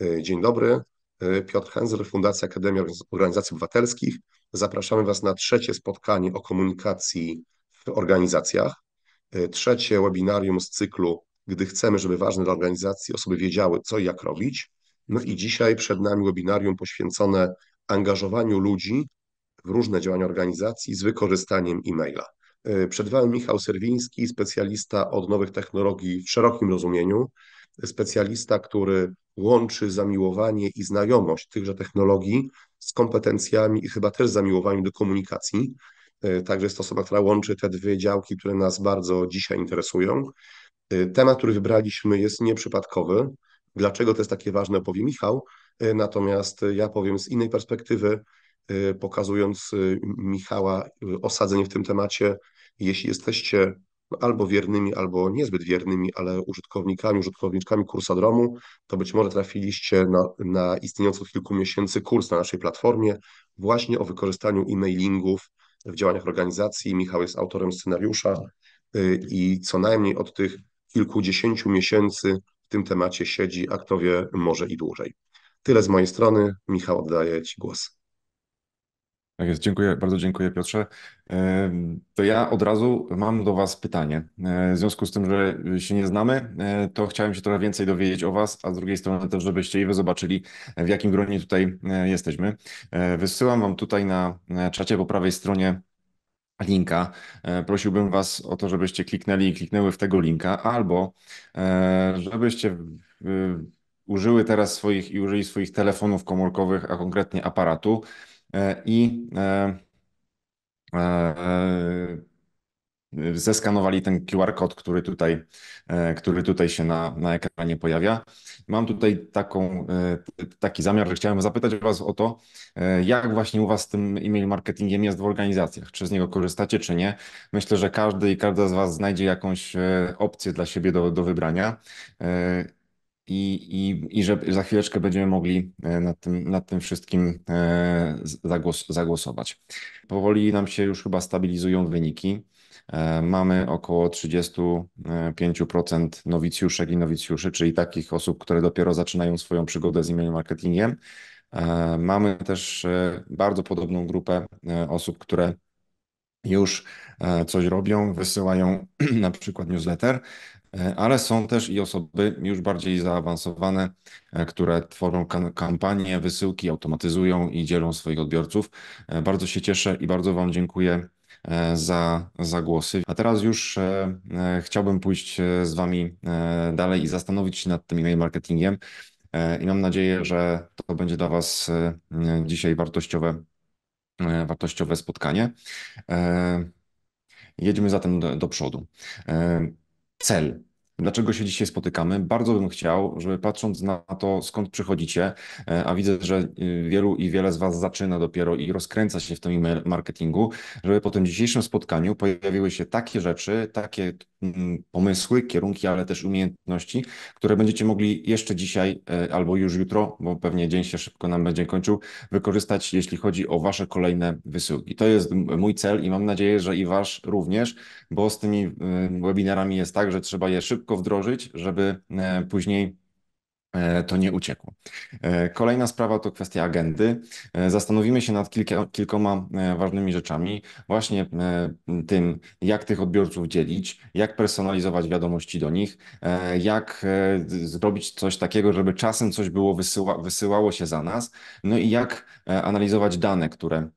E, dzień dobry, e, Piotr Henzel, Fundacja Akademia Organizacji Obywatelskich. Zapraszamy Was na trzecie spotkanie o komunikacji w organizacjach. E, trzecie webinarium z cyklu, gdy chcemy, żeby ważne dla organizacji osoby wiedziały, co i jak robić. No i dzisiaj przed nami webinarium poświęcone angażowaniu ludzi w różne działania organizacji z wykorzystaniem e-maila. Przed Wami Michał Serwiński, specjalista od nowych technologii w szerokim rozumieniu, specjalista, który łączy zamiłowanie i znajomość tychże technologii z kompetencjami i chyba też zamiłowaniem do komunikacji. E, także jest to osoba, która łączy te dwie działki, które nas bardzo dzisiaj interesują. E, temat, który wybraliśmy, jest nieprzypadkowy. Dlaczego to jest takie ważne, Powie Michał. E, natomiast ja powiem z innej perspektywy, pokazując Michała osadzenie w tym temacie. Jeśli jesteście albo wiernymi, albo niezbyt wiernymi, ale użytkownikami, użytkowniczkami Kursadromu, to być może trafiliście na, na istniejący od kilku miesięcy kurs na naszej platformie właśnie o wykorzystaniu e-mailingów w działaniach organizacji. Michał jest autorem scenariusza y, i co najmniej od tych kilkudziesięciu miesięcy w tym temacie siedzi, a kto wie, może i dłużej. Tyle z mojej strony. Michał, oddaję Ci głos. Tak jest, dziękuję, bardzo dziękuję Piotrze. To ja od razu mam do Was pytanie. E, w związku z tym, że się nie znamy, e, to chciałem się trochę więcej dowiedzieć o Was, a z drugiej strony też, żebyście i Wy zobaczyli, w jakim gronie tutaj e, jesteśmy. Wysyłam Wam tutaj na czacie po prawej stronie linka. Prosiłbym Was o to, żebyście kliknęli i kliknęły w tego linka, albo żebyście użyły teraz swoich i użyli swoich telefonów komórkowych, a konkretnie aparatu E, i e, e, zeskanowali ten QR kod, który tutaj, który tutaj się na, na ekranie pojawia. Mam tutaj taką, taki zamiar, że chciałem zapytać Was o to, jak właśnie u Was z tym e-mail marketingiem jest w organizacjach? Czy z niego korzystacie, czy nie? Myślę, że każdy i każda z Was znajdzie jakąś opcję dla siebie do, do wybrania i, i, i że za chwileczkę będziemy mogli e, nad tym, nad tym wszystkim e, zagłos, zagłosować. Powoli nam się już chyba stabilizują wyniki. E, mamy około 35% nowicjuszek i nowicjuszy, czyli takich osób, które dopiero zaczynają swoją przygodę z e-mail marketingiem. Mamy też bardzo podobną grupę osób, które już coś robią, wysyłają na przykład newsletter, E, ale są też i osoby już bardziej zaawansowane, e, które tworzą kampanie, wysyłki, automatyzują i dzielą swoich odbiorców. E, bardzo się cieszę i bardzo Wam dziękuję za, za głosy. A teraz już chciałbym pójść z Wami dalej i zastanowić się nad tym e-mail marketingiem. I mam nadzieję, że to będzie dla Was dzisiaj wartościowe, wartościowe spotkanie. Jedźmy zatem do, do przodu cel dlaczego się dzisiaj spotykamy. Bardzo bym chciał, żeby patrząc na to, skąd przychodzicie, e, a widzę, że y, wielu i wiele z Was zaczyna dopiero i rozkręca się w tym e-mail marketingu, żeby po tym dzisiejszym spotkaniu pojawiły się takie rzeczy, takie mm, pomysły, kierunki, ale też umiejętności, które będziecie mogli jeszcze dzisiaj e, albo już jutro, bo pewnie dzień się szybko nam będzie kończył, wykorzystać, jeśli chodzi o Wasze kolejne wysyłki. To jest mój cel i mam nadzieję, że i Wasz również, bo z tymi y, webinarami jest tak, że trzeba je szybko szybko wdrożyć, żeby e, później e, to nie uciekło. E, kolejna sprawa to kwestia agendy. Zastanowimy się nad kilka, kilkoma ważnymi rzeczami, właśnie tym, jak tych odbiorców dzielić, jak personalizować wiadomości do nich, jak zrobić coś takiego, żeby czasem coś było wysyła, wysyłało się za nas, no i jak analizować dane, które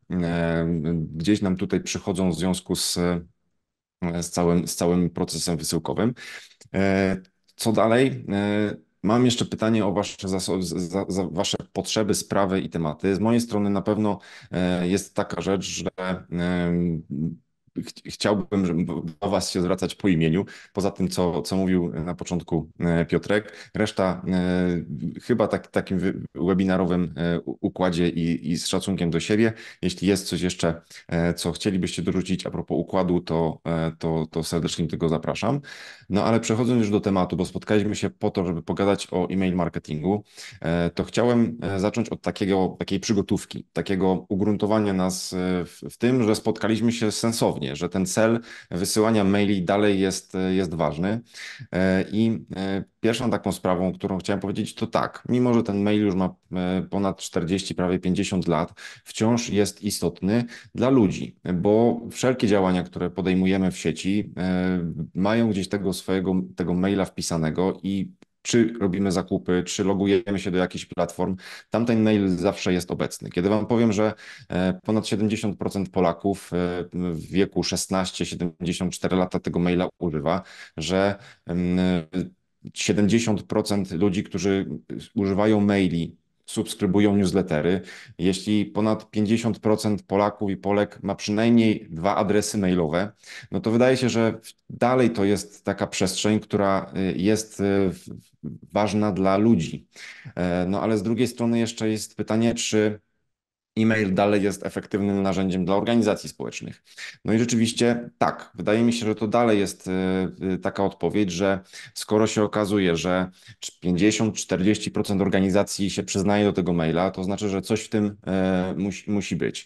gdzieś nam tutaj przychodzą w związku z E, z całym, z całym procesem wysyłkowym. E, co dalej? E, mam jeszcze pytanie o wasze, zasoby, za, za wasze potrzeby, sprawy i tematy. Z mojej strony na pewno jest taka rzecz, że chciałbym żeby do Was się zwracać po imieniu. Poza tym, co, co mówił na początku e, Piotrek, reszta e, chyba tak, takim webinarowym e, układzie i, i z szacunkiem do siebie. Jeśli jest coś jeszcze, co chcielibyście dorzucić a propos układu, to, to, to serdecznie tego zapraszam. No ale przechodząc już do tematu, bo spotkaliśmy się po to, żeby pogadać o e-mail marketingu, to chciałem zacząć od takiego, takiej przygotówki, takiego ugruntowania nas w, w tym, że spotkaliśmy się sensownie że ten cel wysyłania maili dalej jest, jest ważny. E, I e, pierwszą taką sprawą, którą chciałem powiedzieć, to tak, mimo że ten mail już ma e, ponad 40, prawie 50 lat, wciąż jest istotny dla ludzi, bo wszelkie działania, które podejmujemy w sieci, mają gdzieś tego swojego tego maila wpisanego i czy robimy zakupy, czy logujemy się do jakichś platform, tamten mail zawsze jest obecny. Kiedy Wam powiem, że e, ponad 70% Polaków e, w wieku 16-74 lata tego maila używa, że 70% mm, ludzi, którzy używają maili subskrybują newslettery, jeśli ponad 50% Polaków i Polek ma przynajmniej dwa adresy mailowe, no to wydaje się, że dalej to jest taka przestrzeń, która y, jest y, ważna dla ludzi. E, no ale z drugiej strony jeszcze jest pytanie, czy e-mail dalej jest efektywnym narzędziem dla organizacji społecznych. No i rzeczywiście tak, wydaje mi się, że to dalej jest e, e, taka odpowiedź, że skoro się okazuje, że 50-40% organizacji się przyznaje do tego maila, to znaczy, że coś w tym e, musi, musi być.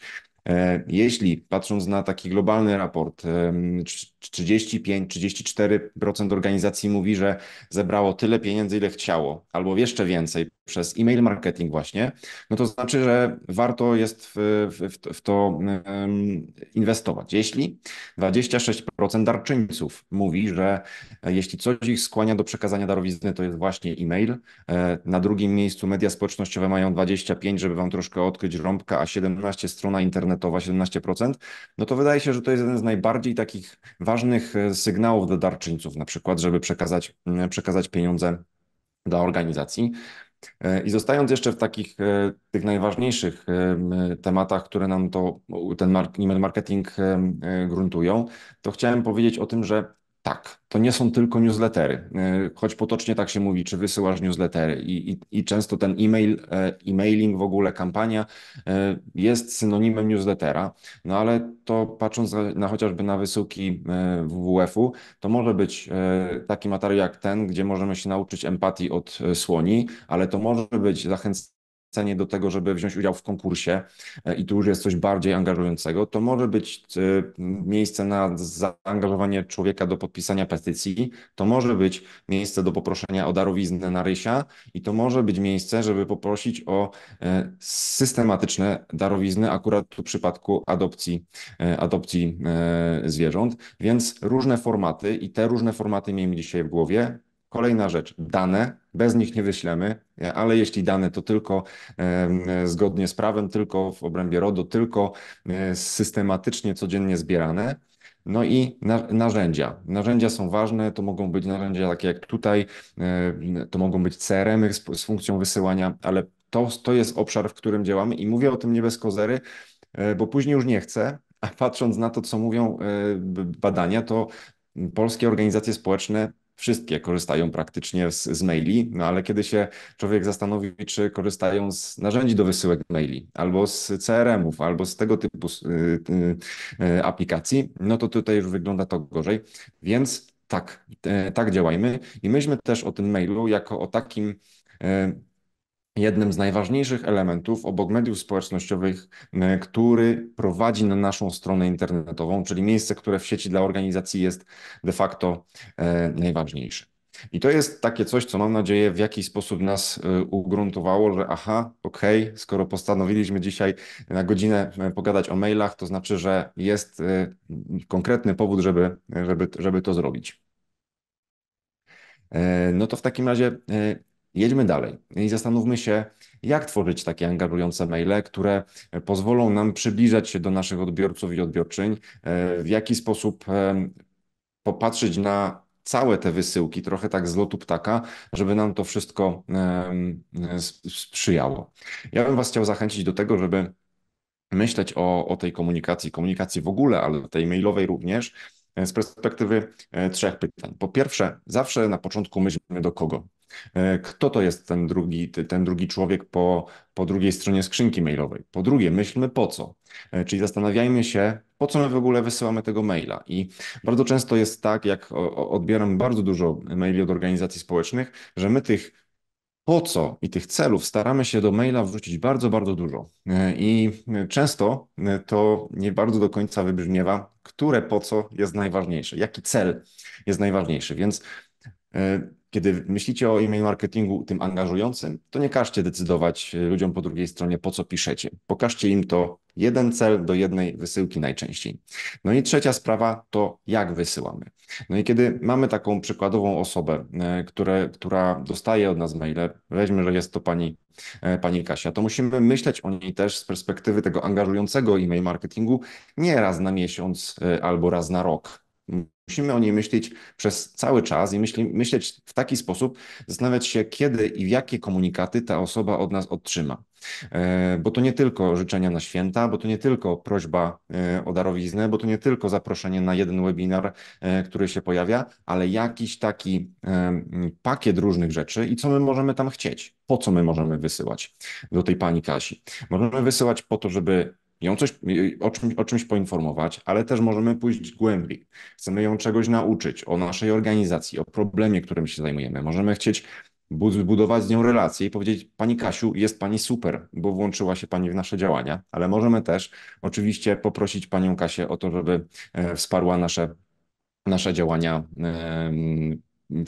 Jeśli patrząc na taki globalny raport, 35-34% organizacji mówi, że zebrało tyle pieniędzy, ile chciało, albo jeszcze więcej, przez e-mail marketing właśnie, no to znaczy, że warto jest w, w, w to inwestować. Jeśli 26% darczyńców mówi, że e, jeśli coś ich skłania do przekazania darowizny, to jest właśnie e-mail. E, na drugim miejscu media społecznościowe mają 25, żeby wam troszkę odkryć rąbka, a 17 strona internetowa, 17%, no to wydaje się, że to jest jeden z najbardziej takich ważnych e, sygnałów do darczyńców, na przykład, żeby przekazać, przekazać pieniądze dla organizacji. E, I zostając jeszcze w takich e, tych najważniejszych e, tematach, które nam to ten marketing gruntują, to chciałem powiedzieć o tym, że tak, to nie są tylko newslettery, e, choć potocznie tak się mówi, czy wysyłasz newslettery i, i, i często ten e-mail, e, e-mailing w ogóle, kampania e, jest synonimem newslettera, no ale to patrząc na, na chociażby na wysyłki WWF-u, to może być taki materiał jak ten, gdzie możemy się nauczyć empatii od słoni, ale to może być zachęcenie zachęcenie do tego, żeby wziąć udział w konkursie e, i tu już jest coś bardziej angażującego, to może być e, miejsce na zaangażowanie człowieka do podpisania petycji, to może być miejsce do poproszenia o darowiznę na Rysia i to może być miejsce, żeby poprosić o e, systematyczne darowizny, akurat w przypadku adopcji, adopcji zwierząt, więc różne formaty i te różne formaty miejmy dzisiaj w głowie, Kolejna rzecz, dane, bez nich nie wyślemy, ale jeśli dane, to tylko zgodnie z prawem, tylko w obrębie RODO, tylko e, systematycznie, codziennie zbierane. No i narzędzia. Narzędzia są ważne, to mogą być narzędzia takie jak tutaj, e, to mogą być CRM-y z, funkcją wysyłania, ale to, to jest obszar, w którym działamy i mówię o tym nie bez kozery, e, bo później już nie chcę, a patrząc na to, co mówią badania, to polskie organizacje społeczne wszystkie korzystają praktycznie z, z maili, no ale kiedy się człowiek zastanowi, czy korzystają z narzędzi do wysyłek maili, albo z CRM-ów, albo z tego typu y, y, y, aplikacji, no to tutaj już wygląda to gorzej. Więc tak, tak działajmy i myślmy też o tym mailu jako o takim jednym z najważniejszych elementów obok mediów społecznościowych, który prowadzi na naszą stronę internetową, czyli miejsce, które w sieci dla organizacji jest de facto e, najważniejsze. I to jest takie coś, co mam nadzieję w jakiś sposób nas e, ugruntowało, że aha, okej, okay, skoro postanowiliśmy dzisiaj na godzinę e, pogadać o mailach, to znaczy, że jest konkretny powód, żeby, żeby, żeby to zrobić. No to w takim razie Jedźmy dalej i zastanówmy się, jak tworzyć takie angażujące maile, które pozwolą nam przybliżać się do naszych odbiorców i odbiorczyń, e, w jaki sposób e, popatrzeć na całe te wysyłki, trochę tak z lotu ptaka, żeby nam to wszystko e, sprzyjało. Ja bym Was chciał zachęcić do tego, żeby myśleć o, o tej komunikacji, komunikacji w ogóle, ale tej mailowej również, z perspektywy trzech pytań. Po pierwsze, zawsze na początku myślmy do kogo. E, kto to jest ten drugi, ten drugi człowiek po, po drugiej stronie skrzynki mailowej? Po drugie, myślmy po co. E, czyli zastanawiajmy się, po co my w ogóle wysyłamy tego maila. I bardzo często jest tak, jak odbieram bardzo dużo maili od organizacji społecznych, że my tych po co i tych celów staramy się do maila wrzucić bardzo, bardzo dużo. E, I często to nie bardzo do końca wybrzmiewa, które po co jest najważniejsze, jaki cel jest najważniejszy. Więc kiedy myślicie o e-mail marketingu tym angażującym, to nie każcie decydować e, ludziom po drugiej stronie, po co piszecie. Pokażcie im to jeden cel do jednej wysyłki najczęściej. No i trzecia sprawa to jak wysyłamy. No i kiedy mamy taką przykładową osobę, e, które, która dostaje od nas maile, weźmy, że jest to pani, e, pani Kasia, to musimy myśleć o niej też z perspektywy tego angażującego e-mail marketingu nie raz na miesiąc albo raz na rok Musimy o niej myśleć przez cały czas i myśli, myśleć w taki sposób, zastanawiać się, kiedy i jakie komunikaty ta osoba od nas otrzyma. E, bo to nie tylko życzenia na święta, bo to nie tylko prośba e, o darowiznę, bo to nie tylko zaproszenie na jeden webinar, e, który się pojawia, ale jakiś taki pakiet różnych rzeczy i co my możemy tam chcieć, po co my możemy wysyłać do tej pani Kasi. Możemy wysyłać po to, żeby ją coś, y, o, czym, o czymś poinformować, ale też możemy pójść głębiej. Chcemy ją czegoś nauczyć o naszej organizacji, o problemie, którym się zajmujemy. Możemy chcieć budować z nią relacje i powiedzieć: Pani Kasiu, jest Pani super, bo włączyła się Pani w nasze działania, ale możemy też oczywiście poprosić Panią Kasię o to, żeby e, wsparła nasze, nasze działania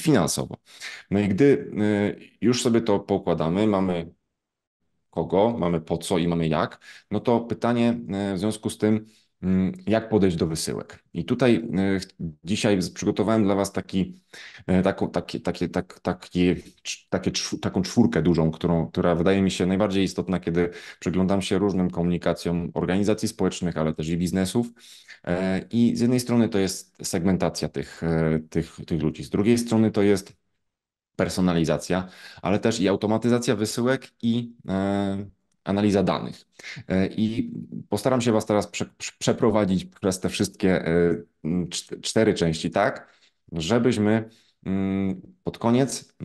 finansowo. No i gdy e, już sobie to pokładamy, mamy kogo, mamy po co i mamy jak, no to pytanie e, w związku z tym, mm, jak podejść do wysyłek. I tutaj e, dzisiaj przygotowałem dla Was taki, e, taką, tak, takie, taką czwórkę dużą, którą, która wydaje mi się najbardziej istotna, kiedy przyglądam się różnym komunikacjom organizacji społecznych, ale też i biznesów. I z jednej strony to jest segmentacja tych, tych, tych ludzi, z drugiej strony to jest personalizacja, ale też i automatyzacja wysyłek i e, analiza danych. E, I postaram się Was teraz prze, przeprowadzić przez te wszystkie e, cztery części, tak, żebyśmy mm, pod koniec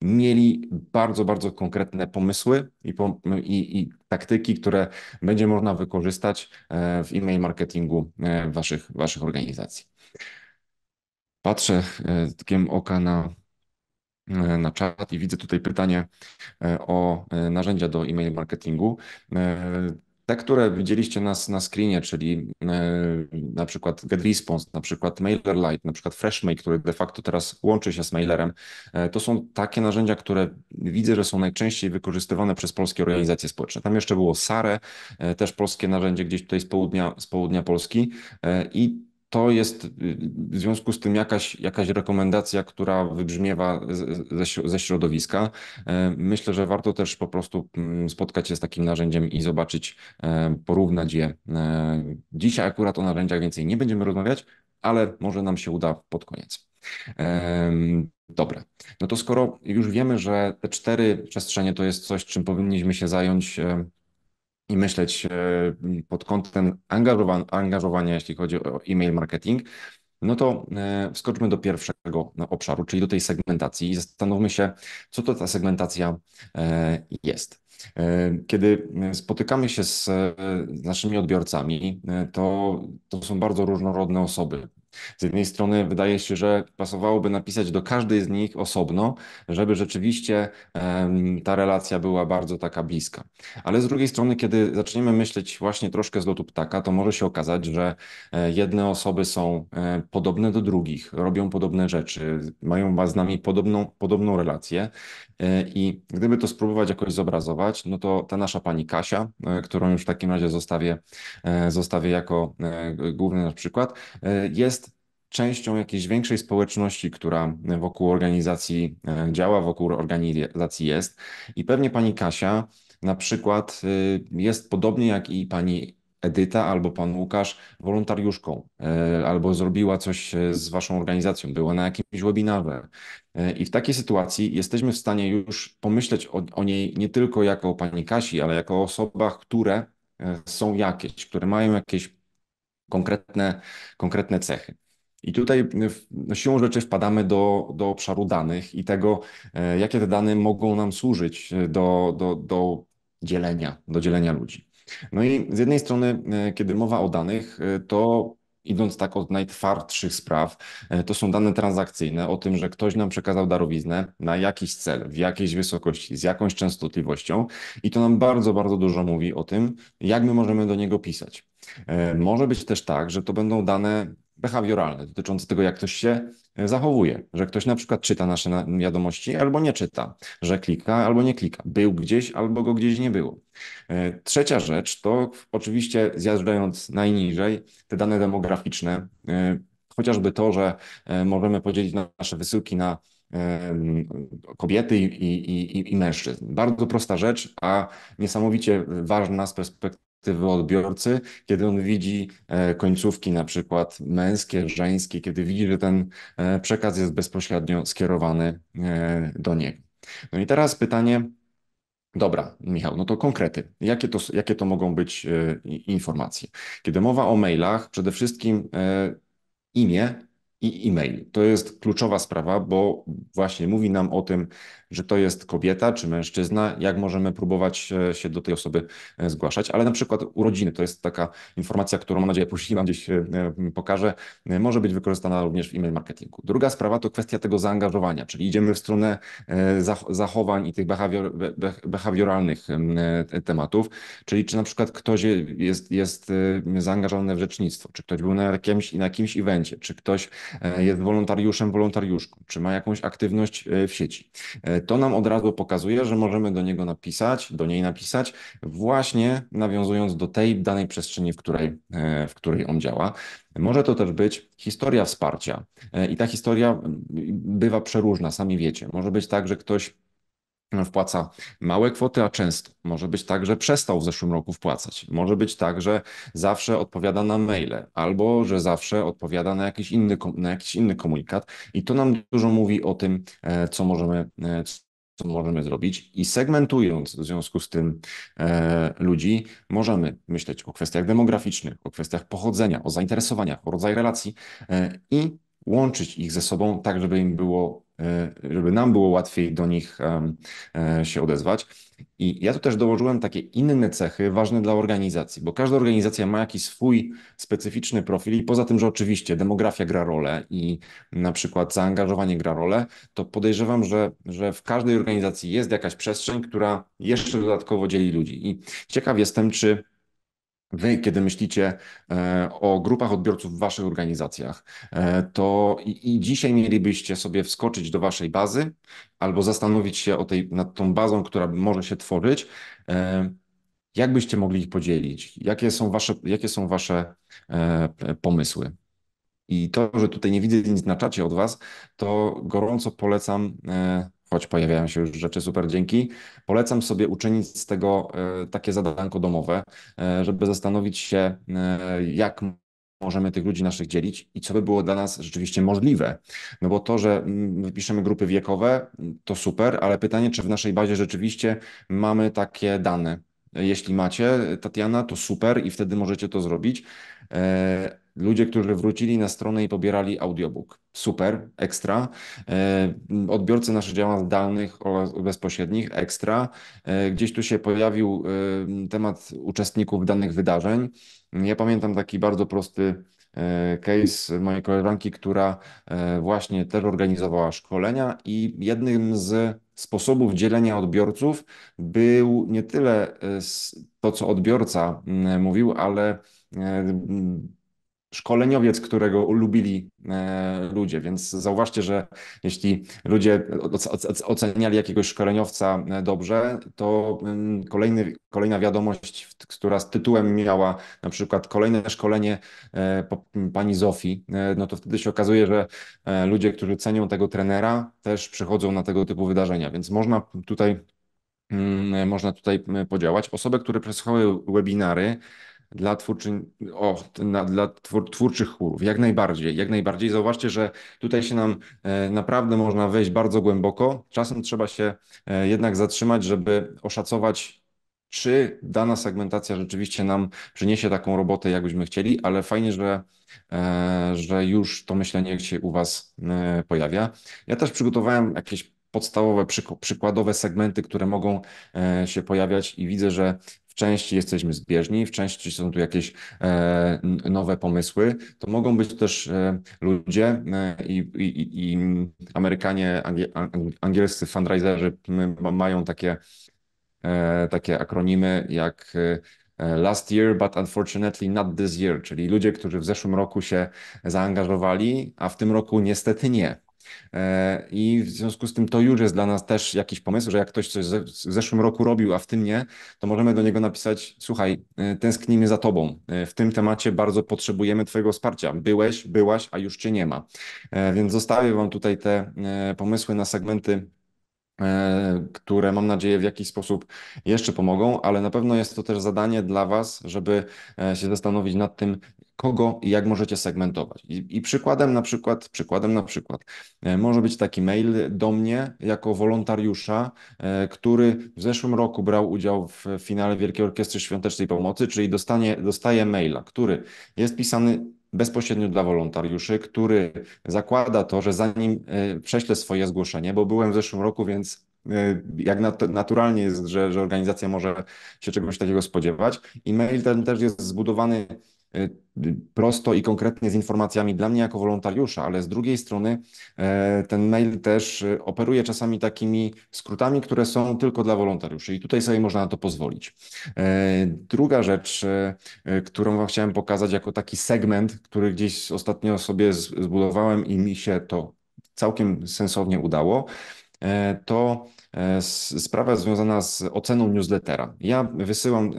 mieli bardzo, bardzo konkretne pomysły i, i, i, taktyki, które będzie można wykorzystać w e-mail marketingu waszych, waszych organizacji. Patrzę takiem oka na E, na czat i widzę tutaj pytanie e, o e, narzędzia do e-mail marketingu. Te, które widzieliście nas na screenie, czyli na przykład GetResponse, na przykład MailerLite, na przykład FreshMail, który de facto teraz łączy się z mailerem, to są takie narzędzia, które widzę, że są najczęściej wykorzystywane przez polskie organizacje społeczne. Tam jeszcze było SARE, też polskie narzędzie gdzieś tutaj z południa, z południa Polski i to jest w związku z tym jakaś, jakaś rekomendacja, która wybrzmiewa ze, ze środowiska. E, myślę, że warto też po prostu mm, spotkać się z takim narzędziem i zobaczyć, e, porównać je. E, dzisiaj akurat o narzędziach więcej nie będziemy rozmawiać, ale może nam się uda pod koniec. Dobra, no to skoro już wiemy, że te cztery przestrzenie to jest coś, czym powinniśmy się zająć i myśleć e, pod kątem angażowania, jeśli chodzi o e-mail marketing, no to e, wskoczmy do pierwszego no, obszaru, czyli do tej segmentacji i zastanówmy się, co to ta segmentacja e, jest. Kiedy spotykamy się z naszymi odbiorcami, to, to są bardzo różnorodne osoby. Z jednej strony wydaje się, że pasowałoby napisać do każdej z nich osobno, żeby rzeczywiście ta relacja była bardzo taka bliska. Ale z drugiej strony, kiedy zaczniemy myśleć właśnie troszkę z lotu ptaka, to może się okazać, że e, jedne osoby są e, podobne do drugich, robią podobne rzeczy, mają z nami podobną, podobną relację E, I gdyby to spróbować jakoś zobrazować, no to ta nasza pani Kasia, e, którą już w takim razie zostawię, e, zostawię jako główny na przykład, jest częścią jakiejś większej społeczności, która wokół organizacji działa, wokół organizacji jest. I pewnie pani Kasia na przykład jest podobnie jak i pani Edyta albo pan Łukasz wolontariuszką, e, albo zrobiła coś e, z waszą organizacją, była na jakimś webinarze. E, I w takiej sytuacji jesteśmy w stanie już pomyśleć o, o niej nie tylko jako o pani Kasi, ale jako o osobach, które są jakieś, które mają jakieś konkretne, konkretne cechy. I tutaj no, siłą rzeczy wpadamy do, do obszaru danych i tego, jakie te dane mogą nam służyć do, do, do dzielenia, do dzielenia ludzi. No i z jednej strony, e, kiedy mowa o danych, e, to idąc tak od najtwardszych spraw, e, to są dane transakcyjne o tym, że ktoś nam przekazał darowiznę na jakiś cel, w jakiejś wysokości, z jakąś częstotliwością i to nam bardzo, bardzo dużo mówi o tym, jak my możemy do niego pisać. Może być też tak, że to będą dane behawioralne, dotyczące tego, jak ktoś się e, zachowuje, że ktoś na przykład czyta nasze wiadomości albo nie czyta, że klika albo nie klika, był gdzieś albo go gdzieś nie było. E, trzecia rzecz to oczywiście zjeżdżając najniżej, te dane demograficzne, e, chociażby to, że możemy podzielić nasze wysyłki na kobiety i, i, i, i mężczyzn. Bardzo prosta rzecz, a niesamowicie ważna z perspektywy perspektywy odbiorcy, kiedy on widzi e, końcówki na przykład męskie, żeńskie, kiedy widzi, że ten e, przekaz jest bezpośrednio skierowany e, do niego. No i teraz pytanie, Dobra, Michał, no to konkrety. Jakie to, jakie to mogą być informacje? Kiedy mowa o mailach, przede wszystkim imię i e-mail. To jest kluczowa sprawa, bo właśnie mówi nam o tym, że to jest kobieta czy mężczyzna, jak możemy próbować e, się do tej osoby e, zgłaszać, ale na przykład urodziny to jest taka informacja, którą mam nadzieję później Wam gdzieś e, pokażę, może być wykorzystana również w e-mail marketingu. Druga sprawa to kwestia tego zaangażowania, czyli idziemy w stronę zachowań i tych behawior, behawioralnych tematów, czyli czy na przykład ktoś jest, jest zaangażowany w rzecznictwo, czy ktoś był na jakimś, na jakimś evencie, czy ktoś jest wolontariuszem, wolontariuszką, czy ma jakąś aktywność w sieci to nam od razu pokazuje, że możemy do niego napisać, do niej napisać, właśnie nawiązując do tej danej przestrzeni, w której, e, w której on działa. Może to też być historia wsparcia. E, I ta historia mm, bywa przeróżna, sami wiecie. Może być tak, że ktoś wpłaca małe kwoty, a często. Może być tak, że przestał w zeszłym roku wpłacać. Może być tak, że zawsze odpowiada na maile, albo że zawsze odpowiada na jakiś inny, na jakiś inny komunikat. I to nam dużo mówi o tym, e, co możemy, e, co możemy zrobić. I segmentując w związku z tym e, ludzi, możemy myśleć o kwestiach demograficznych, o kwestiach pochodzenia, o zainteresowaniach, o rodzaju relacji e, i łączyć ich ze sobą, tak żeby im było E, żeby nam było łatwiej do nich e, się odezwać. I ja tu też dołożyłem takie inne cechy ważne dla organizacji, bo każda organizacja ma jakiś swój specyficzny profil i poza tym, że oczywiście demografia gra rolę i na przykład zaangażowanie gra rolę, to podejrzewam, że, że w każdej organizacji jest jakaś przestrzeń, która jeszcze dodatkowo dzieli ludzi. I ciekaw jestem, czy Wy, kiedy myślicie e, o grupach odbiorców w Waszych organizacjach, e, to i, dzisiaj mielibyście sobie wskoczyć do Waszej bazy albo zastanowić się o tej, nad tą bazą, która może się tworzyć. E, jak byście mogli ich podzielić? Jakie są Wasze, jakie są wasze pomysły? I to, że tutaj nie widzę nic na czacie od Was, to gorąco polecam choć pojawiają się już rzeczy super dzięki. Polecam sobie uczynić z tego e, takie zadanko domowe, e, żeby zastanowić się, e, jak możemy tych ludzi naszych dzielić i co by było dla nas rzeczywiście możliwe. No bo to, że mm, wypiszemy grupy wiekowe, mm, to super, ale pytanie, czy w naszej bazie rzeczywiście mamy takie dane. Jeśli macie, Tatiana, to super i wtedy możecie to zrobić Ludzie, którzy wrócili na stronę i pobierali audiobook. Super, ekstra. E, odbiorcy naszych działań zdalnych oraz bezpośrednich, ekstra. E, gdzieś tu się pojawił e, temat uczestników danych wydarzeń. Ja pamiętam taki bardzo prosty case mojej koleżanki, która właśnie też organizowała szkolenia i jednym z sposobów dzielenia odbiorców był nie tyle to, co odbiorca mówił, ale szkoleniowiec, którego lubili e, ludzie. Więc zauważcie, że jeśli ludzie oceniali jakiegoś szkoleniowca e, dobrze, to mm, kolejny, kolejna wiadomość, która z tytułem miała na przykład kolejne szkolenie e, pani Zofii, no to wtedy się okazuje, że ludzie, którzy cenią tego trenera, też przychodzą na tego typu wydarzenia. Więc można tutaj mm, można tutaj podziałać. Osoby, które przesłuchały webinary, dla, twórczyń, o, na, dla twór, twórczych chórów, jak najbardziej, jak najbardziej. Zauważcie, że tutaj się nam e, naprawdę można wejść bardzo głęboko. Czasem trzeba się e, jednak zatrzymać, żeby oszacować, czy dana segmentacja rzeczywiście nam przyniesie taką robotę, jakbyśmy chcieli, ale fajnie, że, e, że już to myślenie się u Was e, pojawia. Ja też przygotowałem jakieś podstawowe, przykładowe segmenty, które mogą e, się pojawiać i widzę, że w części jesteśmy zbieżni, w części są tu jakieś e, nowe pomysły. To mogą być też e, ludzie i, i, i Amerykanie, angielscy fundraiserzy mają takie, takie akronimy jak last year, but unfortunately not this year, czyli ludzie, którzy w zeszłym roku się zaangażowali, a w tym roku niestety nie. E, I w związku z tym to już jest dla nas też jakiś pomysł, że jak ktoś coś w zeszłym roku robił, a w tym nie, to możemy do niego napisać: Słuchaj, e, tęsknimy za tobą. E, w tym temacie bardzo potrzebujemy Twojego wsparcia. Byłeś, byłaś, a już cię nie ma. Więc zostawię Wam tutaj te pomysły na segmenty E, które mam nadzieję w jakiś sposób jeszcze pomogą, ale na pewno jest to też zadanie dla Was, żeby e, się zastanowić nad tym, kogo i jak możecie segmentować. I, I, przykładem na przykład, przykładem na przykład, e, może być taki mail do mnie jako wolontariusza, który w zeszłym roku brał udział w finale Wielkiej Orkiestry Świątecznej Pomocy, czyli dostanie, dostaje maila, który jest pisany bezpośrednio dla wolontariuszy, który zakłada to, że zanim e, prześlę swoje zgłoszenie, bo byłem w zeszłym roku, więc e, jak nat naturalnie jest, że, że organizacja może się czegoś takiego spodziewać. I mail ten też jest zbudowany Y, prosto i konkretnie z informacjami dla mnie jako wolontariusza, ale z drugiej strony e, ten mail też y, operuje czasami takimi skrótami, które są tylko dla wolontariuszy i tutaj sobie można na to pozwolić. E, druga rzecz, e, którą Wam chciałem pokazać jako taki segment, który gdzieś ostatnio sobie zbudowałem i mi się to całkiem sensownie udało, to E, sprawa związana z oceną newslettera. Ja wysyłam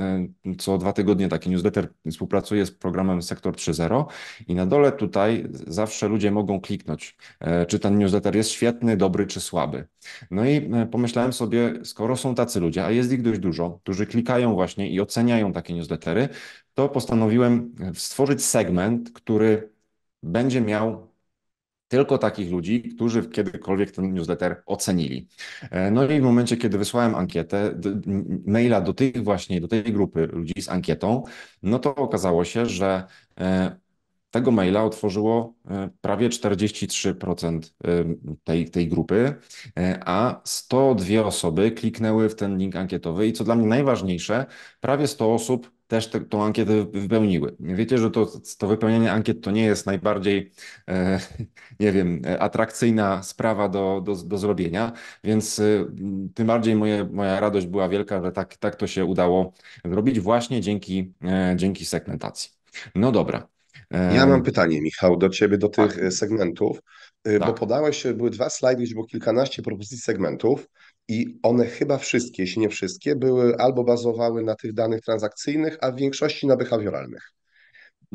e, co dwa tygodnie taki newsletter, współpracuję z programem Sektor 3.0 i na dole tutaj zawsze ludzie mogą kliknąć, e, czy ten newsletter jest świetny, dobry czy słaby. No i pomyślałem sobie, skoro są tacy ludzie, a jest ich dość dużo, którzy klikają właśnie i oceniają takie newslettery, to postanowiłem stworzyć segment, który będzie miał tylko takich ludzi, którzy kiedykolwiek ten newsletter ocenili. E, no i w momencie, kiedy wysłałem ankietę, maila do tych właśnie, do tej grupy ludzi z ankietą, no to okazało się, że e, tego maila otworzyło e, prawie 43% tej, tej grupy, a 102 osoby kliknęły w ten link ankietowy i co dla mnie najważniejsze, prawie 100 osób też te, tą ankietę wypełniły. Wiecie, że to, to wypełnianie ankiet to nie jest najbardziej, e, nie wiem, atrakcyjna sprawa do, do, do zrobienia, więc e, tym bardziej moje, moja radość była wielka, że tak, tak to się udało zrobić właśnie dzięki, e, dzięki segmentacji. No dobra. E, ja mam pytanie, Michał, do Ciebie, do tak. tych e, tak. segmentów, tak. bo podałeś, e, były dwa slajdy, gdzie było kilkanaście propozycji segmentów i one chyba wszystkie, jeśli nie wszystkie, były albo bazowały na tych danych transakcyjnych, a w większości na behawioralnych.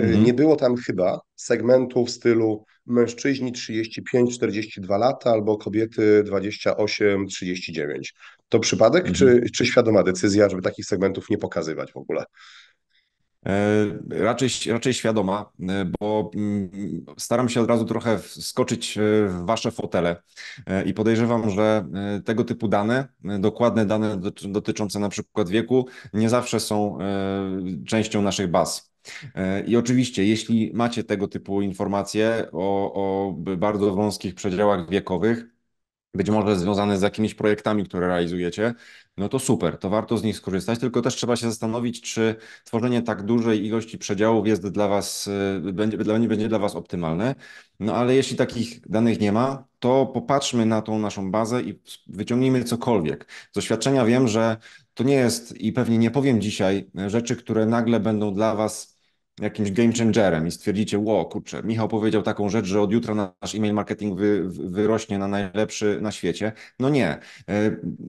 Y, mhm. Nie było tam chyba segmentu w stylu mężczyźni 35-42 lata albo kobiety 28-39. To przypadek mhm. czy, czy świadoma decyzja, żeby takich segmentów nie pokazywać w ogóle? E, raczej, raczej świadoma, e, bo mm, staram się od razu trochę skoczyć e, w wasze fotele i podejrzewam, że tego typu dane, dokładne dane dotyczące na przykład wieku, nie zawsze są częścią naszych baz. I oczywiście, jeśli macie tego typu informacje o, o bardzo wąskich przedziałach wiekowych, być może związane z jakimiś projektami, które realizujecie, no to super, to warto z nich skorzystać, tylko też trzeba się zastanowić, czy tworzenie tak dużej ilości przedziałów jest dla Was, y, będzie, będzie dla Was optymalne. No ale jeśli takich danych nie ma, to popatrzmy na tą naszą bazę i wyciągnijmy cokolwiek. Z doświadczenia wiem, że to nie jest i pewnie nie powiem dzisiaj y, rzeczy, które nagle będą dla Was jakimś game changerem i stwierdzicie, ło, kurczę, Michał powiedział taką rzecz, że od jutra nasz e-mail marketing wy, wyrośnie na najlepszy na świecie. No nie. E,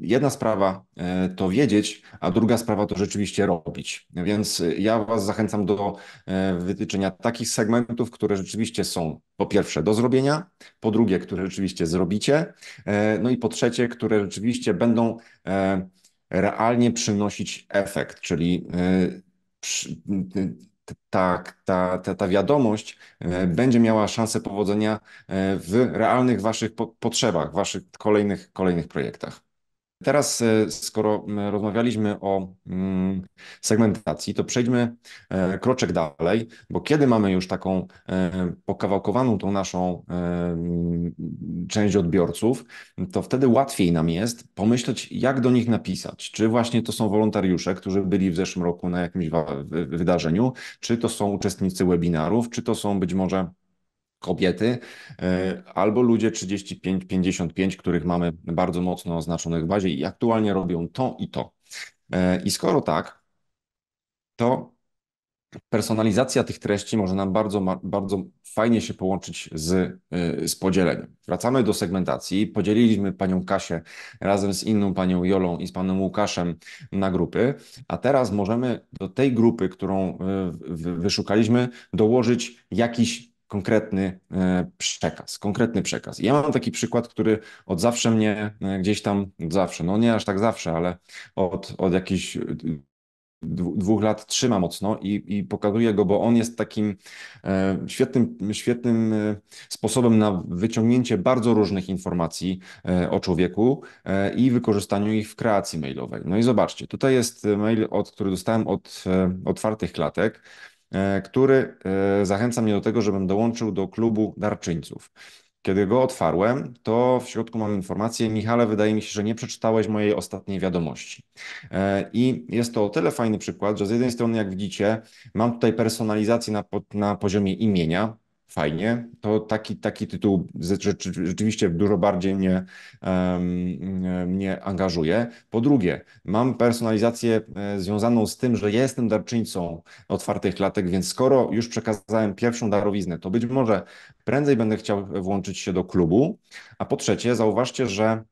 jedna sprawa e, to wiedzieć, a druga sprawa to rzeczywiście robić. Więc ja Was zachęcam do e, wytyczenia takich segmentów, które rzeczywiście są po pierwsze do zrobienia, po drugie, które rzeczywiście zrobicie, no i po trzecie, które rzeczywiście będą realnie przynosić efekt, czyli tak, ta, ta, ta wiadomość e, będzie miała szansę powodzenia e, w realnych Waszych potrzebach, Waszych kolejnych, kolejnych projektach. Teraz, e, skoro rozmawialiśmy o mm, segmentacji, to przejdźmy e, kroczek dalej, bo kiedy mamy już taką e, pokawałkowaną tą naszą część odbiorców, to wtedy łatwiej nam jest pomyśleć, jak do nich napisać. Czy właśnie to są wolontariusze, którzy byli w zeszłym roku na jakimś wydarzeniu, czy to są uczestnicy webinarów, czy to są być może kobiety, e, albo ludzie 35-55, których mamy bardzo mocno oznaczonych w bazie i aktualnie robią to i to. E, I skoro tak, to personalizacja tych treści może nam bardzo, bardzo fajnie się połączyć z, e, z podzieleniem. Wracamy do segmentacji. Podzieliliśmy panią Kasię razem z inną panią Jolą i z panem Łukaszem na grupy, a teraz możemy do tej grupy, którą wyszukaliśmy, dołożyć jakiś konkretny e, przekaz, konkretny przekaz. ja mam taki przykład, który od zawsze mnie e, gdzieś tam, od zawsze, no nie aż tak zawsze, ale od, od jakichś e, dwóch lat trzyma mocno i, i pokazuje go, bo on jest takim świetnym, świetnym sposobem na wyciągnięcie bardzo różnych informacji o człowieku i wykorzystaniu ich w kreacji mailowej. No i zobaczcie, tutaj jest mail, od, który dostałem od otwartych klatek E, który e, zachęca mnie do tego, żebym dołączył do klubu darczyńców. Kiedy go otwarłem, to w środku mam informację, Michale, wydaje mi się, że nie przeczytałeś mojej ostatniej wiadomości. E, I jest to o tyle fajny przykład, że z jednej strony, jak widzicie, mam tutaj personalizację na, na poziomie imienia, fajnie, to taki, taki tytuł rzeczywiście dużo bardziej mnie, mnie angażuje. Po drugie, mam personalizację e, związaną z tym, że jestem darczyńcą otwartych klatek, więc skoro już przekazałem pierwszą darowiznę, to być może prędzej będę chciał włączyć się do klubu. A po trzecie, zauważcie, że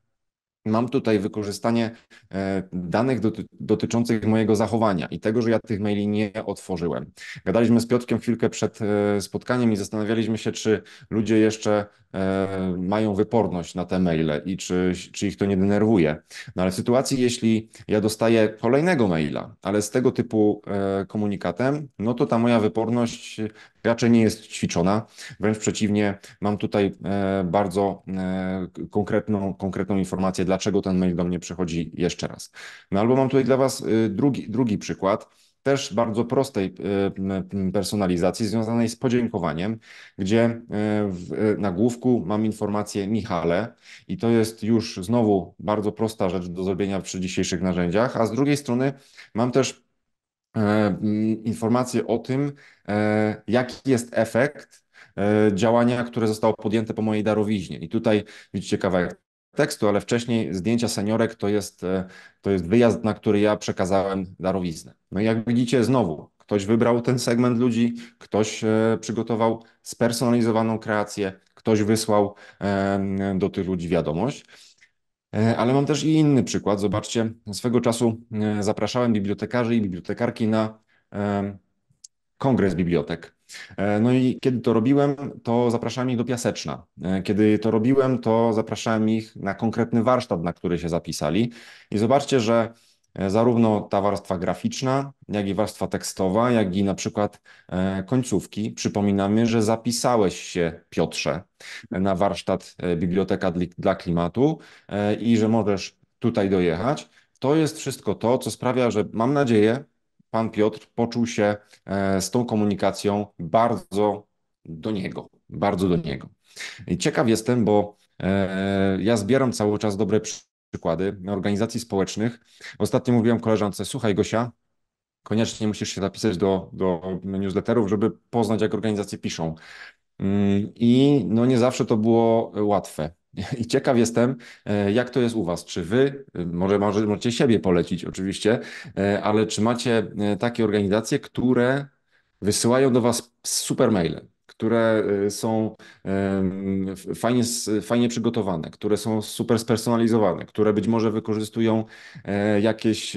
mam tutaj wykorzystanie e, danych dotyczących mojego zachowania i tego, że ja tych maili nie otworzyłem. Gadaliśmy z Piotkiem chwilkę przed e, spotkaniem i zastanawialiśmy się, czy ludzie jeszcze E, mają wyporność na te maile i czy, czy ich to nie denerwuje. No ale w sytuacji, jeśli ja dostaję kolejnego maila, ale z tego typu e, komunikatem, no to ta moja wyporność raczej nie jest ćwiczona. Wręcz przeciwnie, mam tutaj e, bardzo konkretną, konkretną informację, dlaczego ten mail do mnie przychodzi jeszcze raz. No albo mam tutaj dla Was drugi, drugi przykład też bardzo prostej y, personalizacji związanej z podziękowaniem, gdzie y, w y, nagłówku mam informację Michale i to jest już znowu bardzo prosta rzecz do zrobienia przy dzisiejszych narzędziach, a z drugiej strony mam też informacje o tym, jaki jest efekt działania, które zostało podjęte po mojej darowiźnie. I tutaj widzicie kawałek tekstu, ale wcześniej zdjęcia seniorek to jest, e, to jest wyjazd, na który ja przekazałem darowiznę. No i jak widzicie, znowu ktoś wybrał ten segment ludzi, ktoś e, przygotował spersonalizowaną kreację, ktoś wysłał e, do tych ludzi wiadomość. Ale mam też i inny przykład. Zobaczcie, swego czasu zapraszałem bibliotekarzy i bibliotekarki na kongres bibliotek. E, no i kiedy to robiłem, to zapraszałem ich do Piaseczna. E, kiedy to robiłem, to zapraszałem ich na konkretny warsztat, na który się zapisali. I zobaczcie, że e, zarówno ta warstwa graficzna, jak i warstwa tekstowa, jak i na przykład końcówki. Przypominamy, że zapisałeś się, Piotrze, na warsztat Biblioteka dla Klimatu i że możesz tutaj dojechać. To jest wszystko to, co sprawia, że mam nadzieję, pan Piotr poczuł się e, z tą komunikacją bardzo do niego, bardzo do niego. I ciekaw jestem, bo e, ja zbieram cały czas dobre przykłady organizacji społecznych. Ostatnio mówiłem koleżance, słuchaj Gosia, koniecznie musisz się zapisać do, do newsletterów, żeby poznać, jak organizacje piszą. Mm, I no nie zawsze to było łatwe. I ciekaw jestem, e, jak to jest u Was. Czy Wy, e, może, może możecie siebie polecić oczywiście, e, ale czy macie takie organizacje, które wysyłają do Was super maile, które są fajnie, fajnie przygotowane, które są super spersonalizowane, które być może wykorzystują jakieś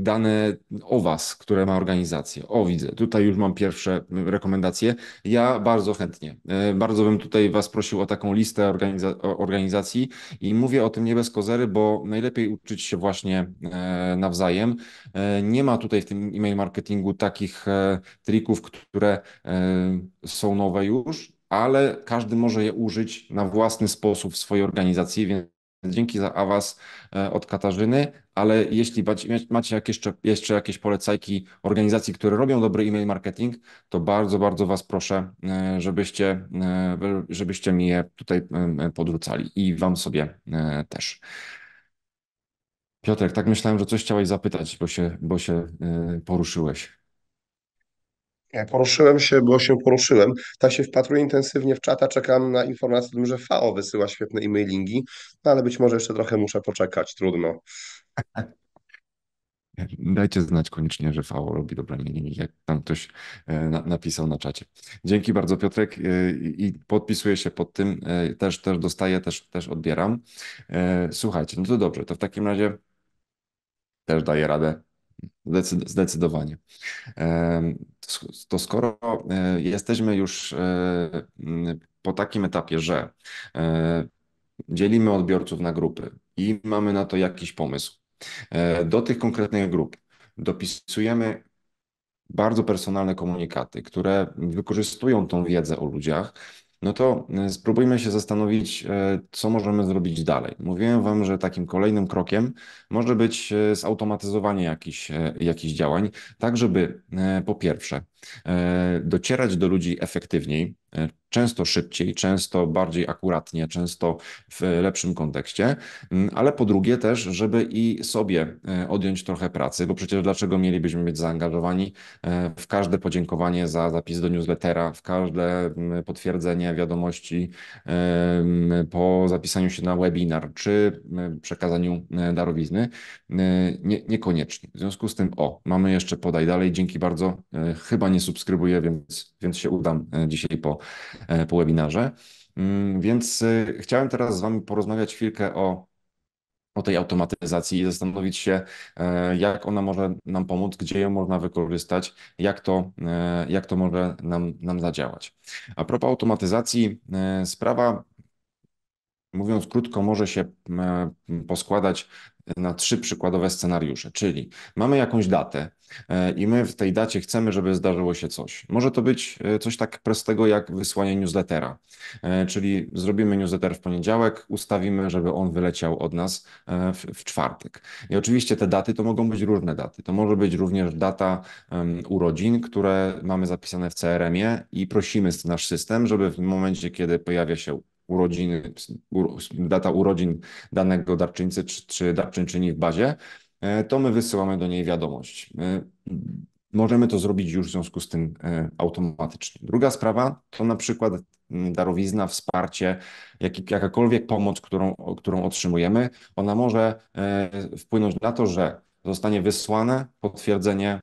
dane o Was, które ma organizację. O, widzę, tutaj już mam pierwsze rekomendacje. Ja bardzo chętnie, e, bardzo bym tutaj Was prosił o taką listę organiza organizacji i mówię o tym nie bez kozery, bo najlepiej uczyć się właśnie e, nawzajem. E, nie ma tutaj w tym e-mail marketingu takich trików, które są nowe już, ale każdy może je użyć na własny sposób w swojej organizacji, więc dzięki za was e, od Katarzyny, ale jeśli macie jeszcze, jeszcze jakieś polecajki organizacji, które robią dobry e-mail marketing, to bardzo, bardzo Was proszę, e, żebyście, e, żebyście mi je tutaj podrzucali i Wam sobie też. Piotrek, tak myślałem, że coś chciałeś zapytać, bo się, bo się poruszyłeś. E, poruszyłem się, bo się poruszyłem. Tak się wpatruję intensywnie w czata, czekam na informację o tym, że FAO wysyła świetne e-mailingi, no ale być może jeszcze trochę muszę poczekać, trudno. Dajcie znać koniecznie, że FAO robi dobre mailingi, jak tam ktoś e, na, napisał na czacie. Dzięki bardzo Piotrek e, i, i podpisuję się pod tym, też, też dostaję, też, też odbieram. Słuchajcie, no to dobrze, to w takim razie też daję radę Zdecydowanie. To skoro e, jesteśmy już e, mm, po takim etapie, że e, dzielimy odbiorców na grupy i mamy na to jakiś pomysł, do tych konkretnych grup dopisujemy bardzo personalne komunikaty, które wykorzystują tą wiedzę o ludziach no to e, spróbujmy się zastanowić, e, co możemy zrobić dalej. Mówiłem Wam, że takim kolejnym krokiem może być e, zautomatyzowanie jakichś, jakichś działań, tak żeby po pierwsze docierać do ludzi efektywniej, E, często szybciej, często bardziej akuratnie, często w lepszym kontekście, mm, ale po drugie też, żeby i sobie e, odjąć trochę pracy, bo przecież dlaczego mielibyśmy być zaangażowani e, w każde podziękowanie za zapis do newslettera, w każde mm, potwierdzenie wiadomości mm, po zapisaniu się na webinar czy przekazaniu darowizny? Nie, niekoniecznie. W związku z tym, o, mamy jeszcze podaj dalej, dzięki bardzo, chyba nie subskrybuję, więc, więc się udam dzisiaj po E, po, webinarze. Mm, więc e, chciałem teraz z Wami porozmawiać chwilkę o, o tej automatyzacji i zastanowić się, e, jak ona może nam pomóc, gdzie ją można wykorzystać, jak to, jak to może nam, nam zadziałać. A propos automatyzacji, sprawa mówiąc krótko, może się poskładać na trzy przykładowe scenariusze, czyli mamy jakąś datę, E, i my w tej dacie chcemy, żeby zdarzyło się coś. Może to być e, coś tak prostego jak wysłanie newslettera, e, czyli zrobimy newsletter w poniedziałek, ustawimy, żeby on wyleciał od nas w, w czwartek. I oczywiście te daty to mogą być różne daty. To może być również data um, urodzin, które mamy zapisane w CRM-ie i prosimy nasz system, żeby w momencie, kiedy pojawia się urodziny, data urodzin danego darczyńcy czy, czy darczyńczyni w bazie, E, to my wysyłamy do niej wiadomość. E, możemy to zrobić już w związku z tym e, automatycznie. Druga sprawa to na przykład mm, darowizna, wsparcie, jak, jakakolwiek pomoc, którą, którą otrzymujemy. Ona może wpłynąć na to, że zostanie wysłane potwierdzenie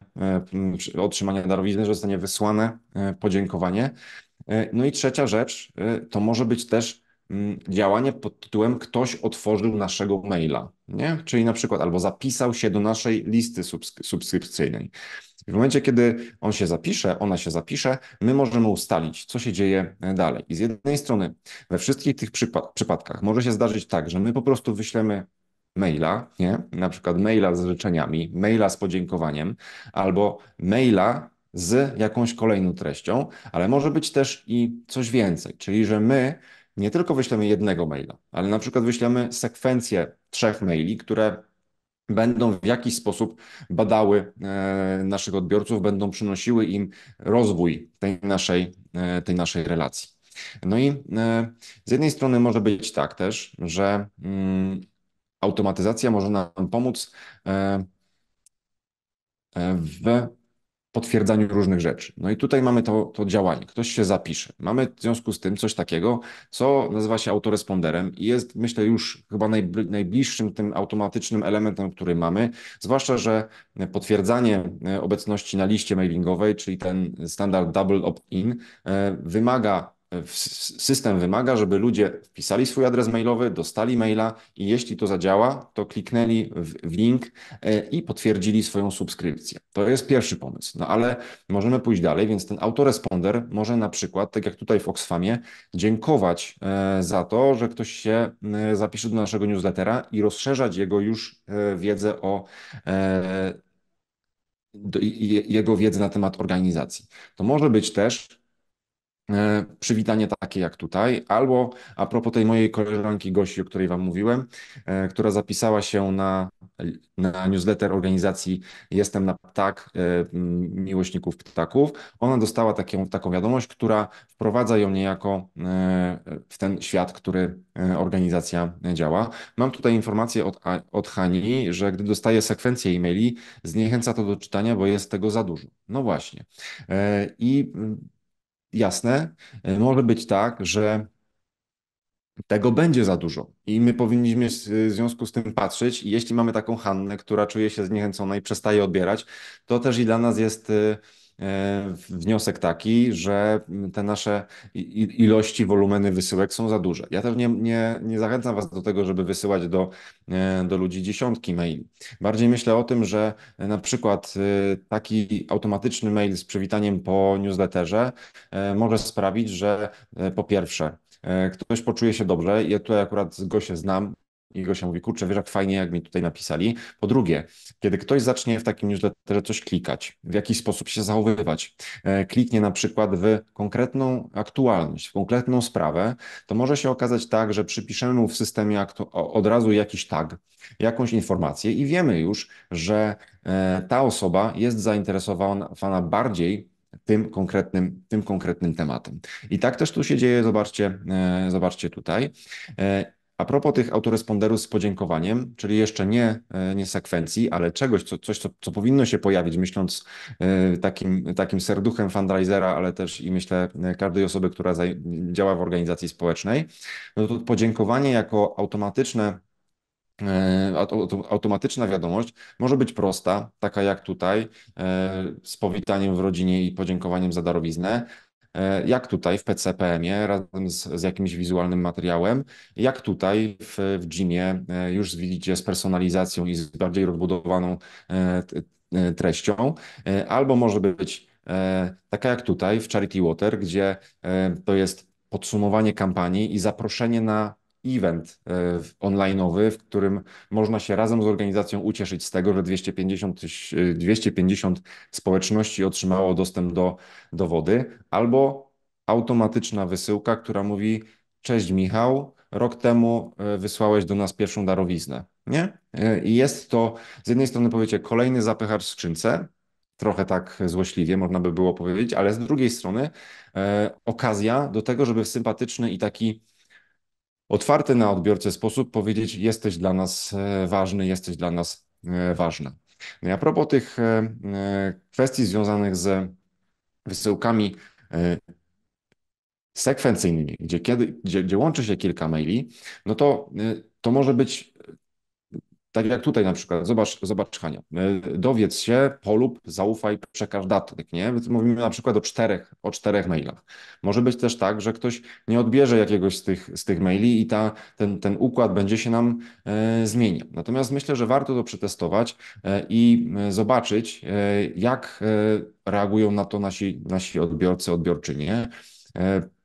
otrzymania darowizny, że zostanie wysłane podziękowanie. No i trzecia rzecz to może być też Mm, działanie pod tytułem ktoś otworzył naszego maila, nie? czyli na przykład albo zapisał się do naszej listy subskrypcyjnej. W momencie, kiedy on się zapisze, ona się zapisze, my możemy ustalić, co się dzieje e, dalej. I z jednej strony, we wszystkich tych przypa- przypadkach może się zdarzyć tak, że my po prostu wyślemy maila, nie? na przykład maila z życzeniami, maila z podziękowaniem, albo maila z jakąś kolejną treścią, ale może być też i coś więcej, czyli że my nie tylko wyślemy jednego maila, ale na przykład wyślemy sekwencję trzech maili, które będą w jakiś sposób badały e, naszych odbiorców, będą przynosiły im rozwój tej naszej, e, tej naszej relacji. No i e, z jednej strony może być tak też, że mm, automatyzacja może nam pomóc w potwierdzaniu różnych rzeczy. No i tutaj mamy to, to działanie. Ktoś się zapisze. Mamy w związku z tym coś takiego, co nazywa się autoresponderem i jest, myślę, już chyba najbliższym tym automatycznym elementem, który mamy. Zwłaszcza, że potwierdzanie e, obecności na liście mailingowej, czyli ten standard double opt-in, e, wymaga System wymaga, żeby ludzie wpisali swój adres mailowy, dostali maila i jeśli to zadziała, to kliknęli w, link e, i potwierdzili swoją subskrypcję. To jest pierwszy pomysł, no ale możemy pójść dalej, więc ten autoresponder może na przykład, tak jak tutaj w Oxfamie, dziękować e, za to, że ktoś się zapisze do naszego newslettera i rozszerzać jego już e, wiedzę o jego wiedzę na temat organizacji. To może być też E, przywitanie takie jak tutaj, albo a propos tej mojej koleżanki Gosi, o której Wam mówiłem, e, która zapisała się na, na newsletter organizacji Jestem na Ptak, e, miłośników ptaków. Ona dostała taką, taką wiadomość, która wprowadza ją niejako w ten świat, który organizacja działa. Mam tutaj informację od, od Hani, że gdy dostaje sekwencję e-maili, zniechęca to do czytania, bo jest tego za dużo. No właśnie. I mm, jasne, e, może być tak, że tego będzie za dużo i my powinniśmy w związku z tym patrzeć i jeśli mamy taką Hannę, która czuje się zniechęcona i przestaje odbierać, to też i dla nas jest e, E, wniosek taki, że te nasze ilości, wolumeny wysyłek są za duże. Ja też nie, nie, nie zachęcam Was do tego, żeby wysyłać do, e, do ludzi dziesiątki maili. Bardziej myślę o tym, że na przykład e, taki automatyczny mail z przywitaniem po newsletterze może sprawić, że po pierwsze, Ktoś poczuje się dobrze. Ja tutaj akurat go się znam, i Gosia mówi, kurczę, wiesz jak fajnie, jak mi tutaj napisali. Po drugie, kiedy ktoś zacznie w takim newsletterze coś klikać, w jakiś sposób się zachowywać, e, kliknie na przykład w konkretną aktualność, w konkretną sprawę, to może się okazać tak, że przypiszemy mu w systemie od razu jakiś tag, jakąś informację i wiemy już, że e, ta osoba jest zainteresowana bardziej tym konkretnym, tym konkretnym tematem. I tak też tu się dzieje, zobaczcie, e, zobaczcie tutaj. A propos tych autoresponderów z podziękowaniem, czyli jeszcze nie, e, nie sekwencji, ale czegoś, co, coś, co, co powinno się pojawić, myśląc e, takim, takim serduchem fundraisera, ale też i myślę e, każdej osoby, która działa w organizacji społecznej, no to podziękowanie jako automatyczne automatyczna wiadomość może być prosta, taka jak tutaj, z powitaniem w rodzinie i podziękowaniem za darowiznę, E, jak tutaj w PCPM-ie razem z, z, jakimś wizualnym materiałem, jak tutaj w, w Gymie e, już widzicie z personalizacją i z bardziej rozbudowaną e, treścią, albo może być taka jak tutaj w Charity Water, gdzie to jest podsumowanie kampanii i zaproszenie na event e, onlineowy, w którym można się razem z organizacją ucieszyć z tego, że 250, 250 e, społeczności otrzymało dostęp do, do wody, albo automatyczna wysyłka, która mówi: Cześć Michał, rok temu e, wysłałeś do nas pierwszą darowiznę. Nie? I jest to z jednej strony, powiecie, kolejny zapychacz w skrzynce, trochę tak złośliwie można by było powiedzieć, ale z drugiej strony e, okazja do tego, żeby w sympatyczny i taki otwarty na odbiorcę sposób powiedzieć: Jesteś dla nas e, ważny, jesteś dla nas e, ważna. No a propos tych e, kwestii związanych z wysyłkami sekwencyjnymi, gdzie, kiedy, gdzie, gdzie łączy się kilka maili, no to to może być tak jak tutaj na przykład, zobacz, zobacz Hania, e, dowiedz się, polub, zaufaj, przekaż datek, nie? Mówimy na przykład o czterech, o czterech mailach. Może być też tak, że ktoś nie odbierze jakiegoś z tych, z tych maili i ta, ten, ten układ będzie się nam e, zmieniał. Natomiast myślę, że warto to przetestować e, i e, zobaczyć, e, jak e, reagują na to nasi, nasi odbiorcy, odbiorczynie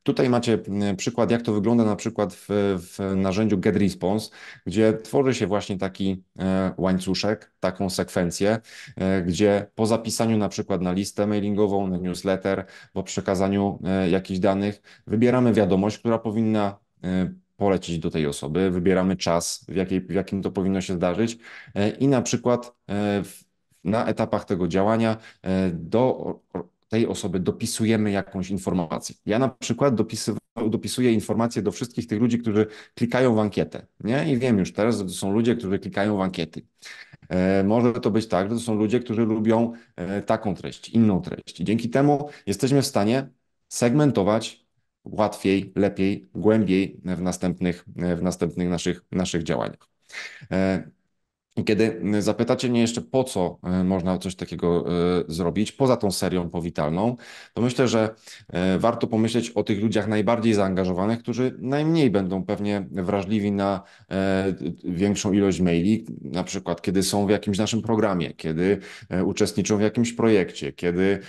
Tutaj macie mm, przykład, jak to wygląda na przykład w, w narzędziu GetResponse, gdzie tworzy się właśnie taki e, łańcuszek, taką sekwencję, e, gdzie po zapisaniu na przykład na listę mailingową, na newsletter, po przekazaniu e, jakichś danych, wybieramy wiadomość, która powinna polecić do tej osoby, wybieramy czas, w, jakiej, w jakim to powinno się zdarzyć i na przykład na etapach tego działania do tej osoby dopisujemy jakąś informację. Ja na przykład dopisuję informacje do wszystkich tych ludzi, którzy klikają w ankietę. Nie? I wiem już teraz, że to są ludzie, którzy klikają w ankiety. E, może to być tak, że to są ludzie, którzy lubią e, taką treść, inną treść. dzięki temu jesteśmy w stanie segmentować łatwiej, lepiej, głębiej w następnych, w następnych naszych, naszych działaniach. E, i kiedy y, zapytacie mnie jeszcze, po co y, można coś takiego y, zrobić, poza tą serią powitalną, to myślę, że warto pomyśleć o tych ludziach najbardziej zaangażowanych, którzy najmniej będą pewnie wrażliwi na e, większą ilość maili, na przykład kiedy są w jakimś naszym programie, kiedy e, uczestniczą w jakimś projekcie, kiedy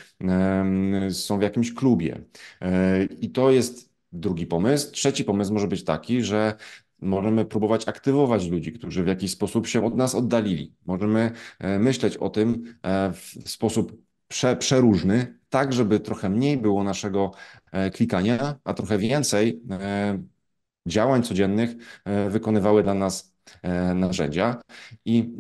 są w jakimś klubie. E, I to jest drugi pomysł. Trzeci pomysł może być taki, że Możemy próbować aktywować ludzi, którzy w jakiś sposób się od nas oddalili. Możemy e, myśleć o tym e, w sposób prze, przeróżny, tak żeby trochę mniej było naszego e, klikania, a trochę więcej działań codziennych wykonywały dla nas narzędzia. I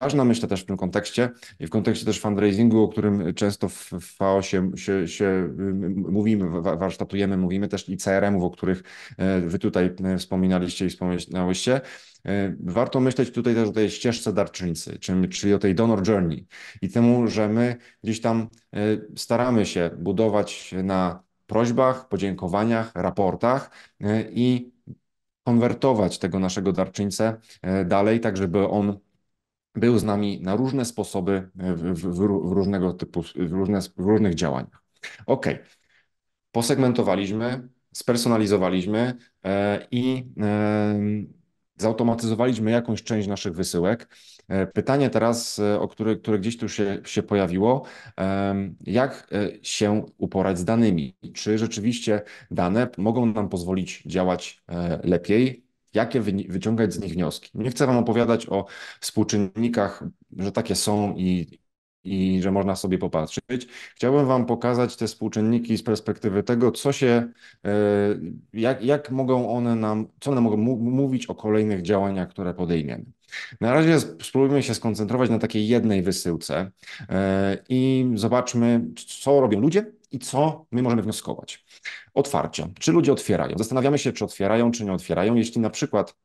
ważna, myślę też w tym kontekście i w kontekście też fundraisingu, o którym często w fao się, się y, mówimy, warsztatujemy, mówimy też i CRM-ów, o których e, Wy tutaj e, wspominaliście i wspominałyście. E, warto myśleć tutaj też o tej ścieżce darczyńcy, czyli o tej donor journey i temu, że my gdzieś tam staramy się budować na prośbach, podziękowaniach, raportach i konwertować tego naszego darczyńcę dalej, tak żeby on był z nami na różne sposoby e, w, w, w różnego typu, w, różne, w różnych działaniach. Ok, posegmentowaliśmy, spersonalizowaliśmy e, i zautomatyzowaliśmy jakąś część naszych wysyłek. E, pytanie teraz, o które, które gdzieś tu się, się pojawiło, jak się uporać z danymi? Czy rzeczywiście dane mogą nam pozwolić działać lepiej, jakie wyciągać z nich wnioski. Nie chcę Wam opowiadać o współczynnikach, że takie są i, i że można sobie popatrzeć. Chciałbym Wam pokazać te współczynniki z perspektywy tego, co się, e, jak, jak mogą one nam, co one mogą mówić o kolejnych działaniach, które podejmiemy. Na razie spróbujmy się skoncentrować na takiej jednej wysyłce e, i zobaczmy, co robią ludzie i co my możemy wnioskować. Otwarcie. Czy ludzie otwierają? Zastanawiamy się, czy otwierają, czy nie otwierają. Jeśli na przykład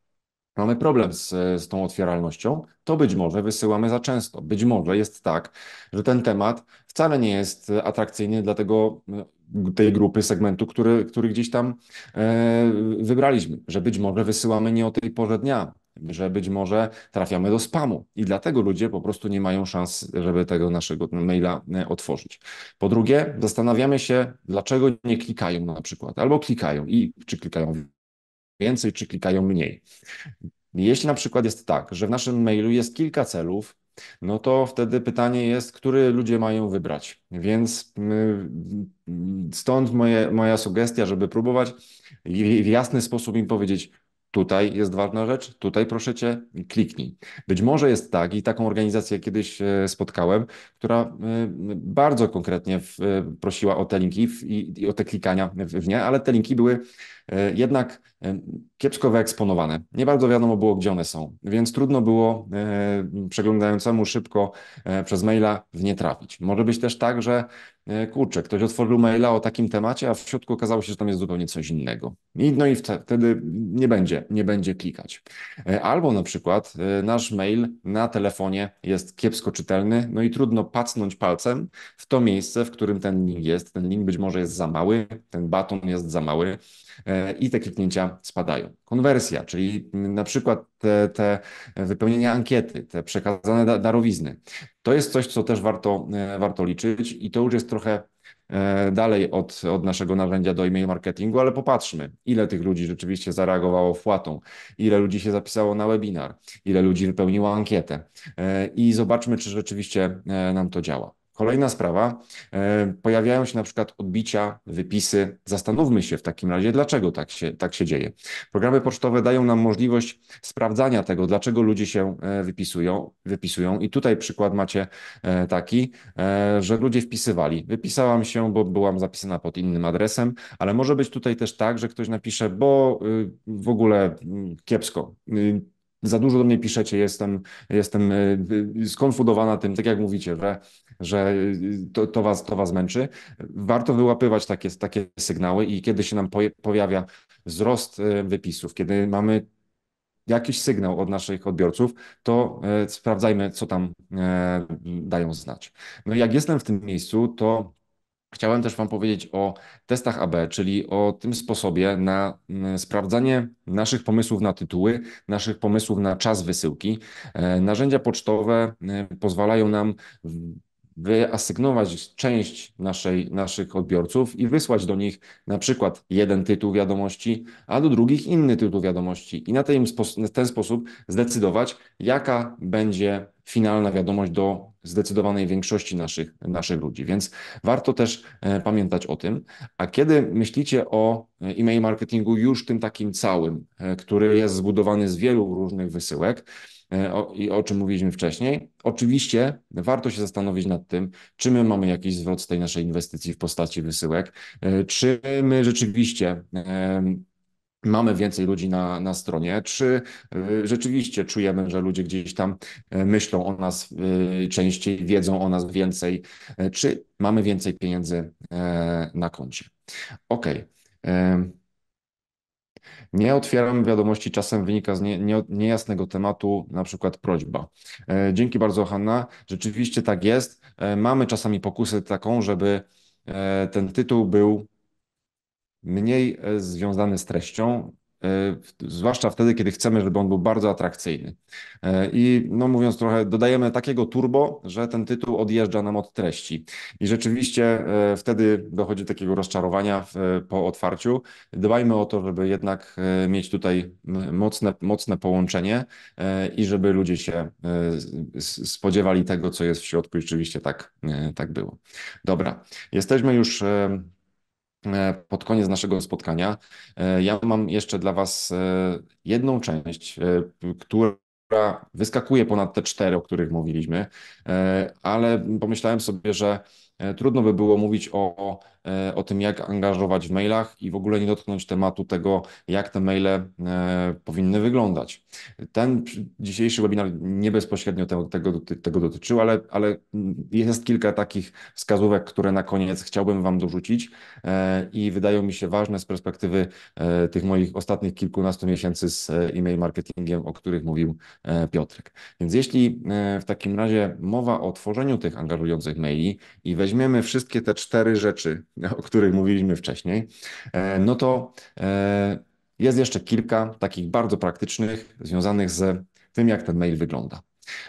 mamy problem z, z tą otwieralnością, to być może wysyłamy za często. Być może jest tak, że ten temat wcale nie jest atrakcyjny dla tego, mm, tej grupy, segmentu, który, który gdzieś tam e, wybraliśmy, że być może wysyłamy nie o tej porze dnia, że być może trafiamy do spamu i dlatego ludzie po prostu nie mają szans, żeby tego naszego maila e, otworzyć. Po drugie, zastanawiamy się, dlaczego nie klikają na przykład, albo klikają i czy klikają więcej, czy klikają mniej. Jeśli na przykład jest tak, że w naszym mailu jest kilka celów, no to wtedy pytanie jest, który ludzie mają wybrać. Więc stąd moje, moja sugestia, żeby próbować w jasny sposób im powiedzieć, tutaj jest ważna rzecz, tutaj proszę Cię, kliknij. Być może jest tak, i taką organizację kiedyś e, spotkałem, która e, bardzo konkretnie e, prosiła o te linki i, i o te klikania w nie, ale te linki były E, jednak e, kiepsko wyeksponowane. Nie bardzo wiadomo było, gdzie one są, więc trudno było e, przeglądającemu szybko przez maila w nie trafić. Może być też tak, że kurczę, ktoś otworzył maila o takim temacie, a w środku okazało się, że tam jest zupełnie coś innego. I, no i wtedy nie będzie, nie będzie klikać. Albo na przykład nasz mail na telefonie jest kiepsko czytelny, no i trudno pacnąć palcem w to miejsce, w którym ten link jest. Ten link być może jest za mały, ten baton jest za mały, E, i te kliknięcia spadają. Konwersja, czyli na przykład te, te wypełnienia ankiety, te przekazane darowizny, to jest coś, co też warto, e, warto liczyć i to już jest trochę e, dalej od, od naszego narzędzia do e-mail marketingu, ale popatrzmy, ile tych ludzi rzeczywiście zareagowało wpłatą, ile ludzi się zapisało na webinar, ile ludzi wypełniło ankietę i zobaczmy, czy rzeczywiście nam to działa. Kolejna sprawa, e, pojawiają się na przykład odbicia, wypisy. Zastanówmy się w takim razie, dlaczego tak się, tak się dzieje. Programy pocztowe dają nam możliwość sprawdzania tego, dlaczego ludzie się e, wypisują. wypisują. I tutaj przykład macie e, taki, że ludzie wpisywali. Wypisałam się, bo byłam zapisana pod innym adresem, ale może być tutaj też tak, że ktoś napisze, bo y, w ogóle mm, kiepsko y, za dużo do mnie piszecie, jestem, jestem e, e, skonfudowana tym, tak jak mówicie, że, że e, to, to, was, to was męczy. Warto wyłapywać takie, takie sygnały i kiedy się nam pojawia wzrost wypisów, kiedy mamy jakiś sygnał od naszych odbiorców, to sprawdzajmy, co tam dają znać. No jak jestem w tym miejscu, to Chciałem też Wam powiedzieć o testach AB, czyli o tym sposobie na sprawdzanie naszych pomysłów na tytuły, naszych pomysłów na czas wysyłki. E, narzędzia pocztowe pozwalają nam wyasygnować część naszej, naszych odbiorców i wysłać do nich na przykład jeden tytuł wiadomości, a do drugich inny tytuł wiadomości. I na ten, ten sposób zdecydować, jaka będzie finalna wiadomość do zdecydowanej większości naszych, naszych ludzi. Więc warto też e, pamiętać o tym. A kiedy myślicie o e, e-mail marketingu już tym takim całym, e, który jest zbudowany z wielu różnych wysyłek, o, i o czym mówiliśmy wcześniej. Oczywiście warto się zastanowić nad tym, czy my mamy jakiś zwrot z tej naszej inwestycji w postaci wysyłek, czy my rzeczywiście mamy więcej ludzi na, na stronie, czy y, rzeczywiście czujemy, że ludzie gdzieś tam y, myślą o nas y, częściej, wiedzą o nas więcej, czy mamy więcej pieniędzy na koncie. OK. Nie otwieram wiadomości, czasem wynika z nie, nie, niejasnego tematu, na przykład prośba. Dzięki bardzo, Hanna. Rzeczywiście tak jest. Mamy czasami pokusę taką, żeby ten tytuł był mniej e, związany z treścią, e, zwłaszcza wtedy, kiedy chcemy, żeby on był bardzo atrakcyjny. E, I no mówiąc trochę, dodajemy takiego turbo, że ten tytuł odjeżdża nam od treści. I rzeczywiście wtedy dochodzi do takiego rozczarowania po otwarciu. Dbajmy o to, żeby jednak mieć tutaj mocne, mocne połączenie i żeby ludzie się spodziewali tego, co jest w środku. I rzeczywiście tak, tak było. Dobra, jesteśmy już E, pod koniec naszego spotkania. E, ja mam jeszcze dla Was e, jedną część, która wyskakuje ponad te cztery, o których mówiliśmy, ale pomyślałem sobie, że E, trudno by było mówić o, e, o tym, jak angażować w mailach i w ogóle nie dotknąć tematu tego, jak te maile e, powinny wyglądać. Ten dzisiejszy webinar nie bezpośrednio tego, tego, tego dotyczył, ale, ale jest kilka takich wskazówek, które na koniec chciałbym Wam dorzucić i wydają mi się ważne z perspektywy tych moich ostatnich kilkunastu miesięcy z e-mail marketingiem, o których mówił Piotrek. Więc jeśli w takim razie mowa o tworzeniu tych angażujących maili i we weźmiemy wszystkie te cztery rzeczy, o których mówiliśmy wcześniej, e, no to e, jest jeszcze kilka takich bardzo praktycznych, związanych z tym, jak ten mail wygląda.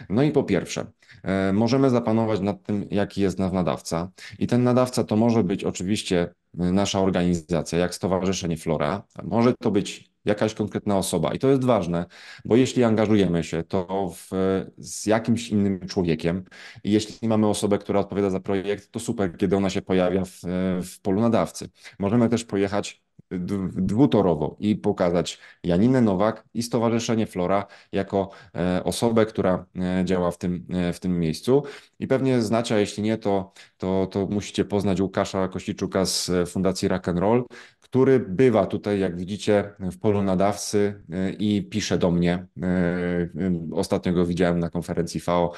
No i po pierwsze, e, możemy zapanować nad tym, jaki jest nasz nadawca. I ten nadawca to może być oczywiście nasza organizacja, jak Stowarzyszenie Flora, może to być jakaś konkretna osoba. I to jest ważne, bo jeśli angażujemy się, to w, z jakimś innym człowiekiem, i jeśli mamy osobę, która odpowiada za projekt, to super, kiedy ona się pojawia w, w polu nadawcy. Możemy też pojechać dwutorowo i pokazać Janinę Nowak i Stowarzyszenie Flora jako e, osobę, która e, działa w tym, e, w tym miejscu. I pewnie znacie, a jeśli nie, to, to, to musicie poznać Łukasza Kośliczuka z Fundacji Rock and Roll, który bywa tutaj, jak widzicie, w polu nadawcy i pisze do mnie. Ostatnio go widziałem na konferencji FAO.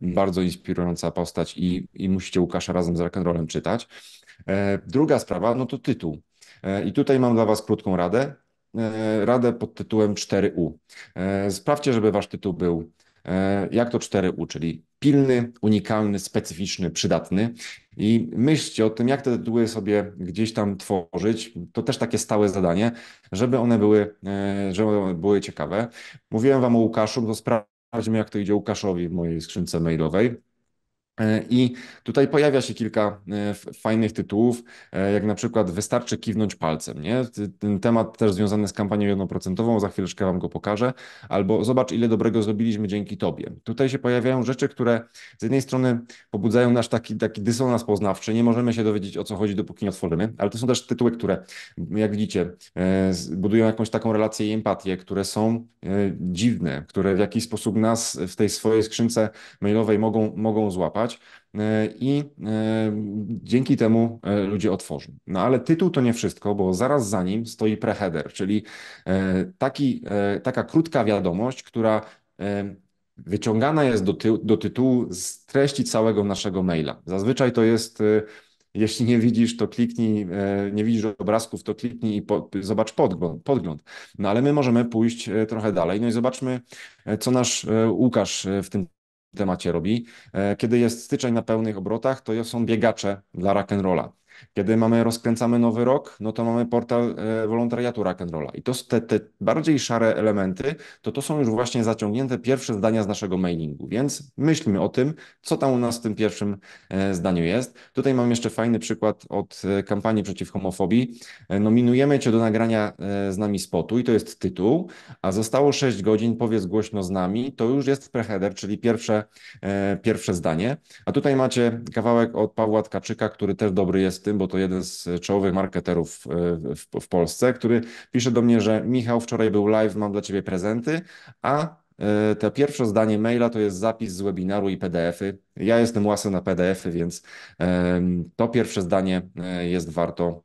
Bardzo inspirująca postać i, i musicie Łukasza razem z rock'n'rollem czytać. Druga sprawa, no to tytuł. E, I tutaj mam dla Was krótką radę. E, radę pod tytułem 4U. E, sprawdźcie, żeby Wasz tytuł był jak to 4U, czyli pilny, unikalny, specyficzny, przydatny. I myślcie o tym, jak te tytuły sobie gdzieś tam tworzyć. To też takie stałe zadanie, żeby one były, żeby one były ciekawe. Mówiłem Wam o Łukaszu, to sprawdźmy, jak to idzie Łukaszowi w mojej skrzynce mailowej. E, I tutaj pojawia się kilka e, fajnych tytułów, e, jak na przykład Wystarczy kiwnąć palcem. Nie? Ten temat też związany z kampanią jednoprocentową, za chwileczkę Wam go pokażę. Albo zobacz, ile dobrego zrobiliśmy dzięki Tobie. Tutaj się pojawiają rzeczy, które z jednej strony pobudzają nasz taki, taki dysonans poznawczy. Nie możemy się dowiedzieć, o co chodzi, dopóki nie otworzymy, ale to są też tytuły, które, jak widzicie, budują jakąś taką relację i empatię, które są dziwne, które w jakiś sposób nas w tej swojej skrzynce mailowej mogą, mogą złapać. E, i e, dzięki temu e, ludzie otworzą. No ale tytuł to nie wszystko, bo zaraz za nim stoi preheader, czyli taki, taka krótka wiadomość, która wyciągana jest do, ty do tytułu z treści całego naszego maila. Zazwyczaj to jest jeśli nie widzisz, to kliknij, nie widzisz obrazków, to kliknij i po, zobacz podgląd, podgląd. No ale my możemy pójść trochę dalej. No i zobaczmy, co nasz Łukasz w tym temacie robi. E, kiedy jest styczeń na pełnych obrotach, to są biegacze dla rock'n'rolla. Kiedy mamy, rozkręcamy nowy rok, no to mamy portal e, wolontariatu rock'n'rolla. I to te, te bardziej szare elementy, to to są już właśnie zaciągnięte pierwsze zdania z naszego mailingu. Więc myślmy o tym, co tam u nas w tym pierwszym e, zdaniu jest. Tutaj mam jeszcze fajny przykład od e, kampanii przeciw homofobii. Nominujemy Cię do nagrania z nami spotu i to jest tytuł, a zostało 6 godzin, powiedz głośno z nami. To już jest preheader, czyli pierwsze, pierwsze zdanie. A tutaj macie kawałek od Pawła Tkaczyka, który też dobry jest tym, bo to jeden z czołowych marketerów e, w, w Polsce, który pisze do mnie, że Michał, wczoraj był live, mam dla ciebie prezenty, a te pierwsze zdanie maila to jest zapis z webinaru i PDFy. Ja jestem łasy na PDFy, więc to pierwsze zdanie e, jest warto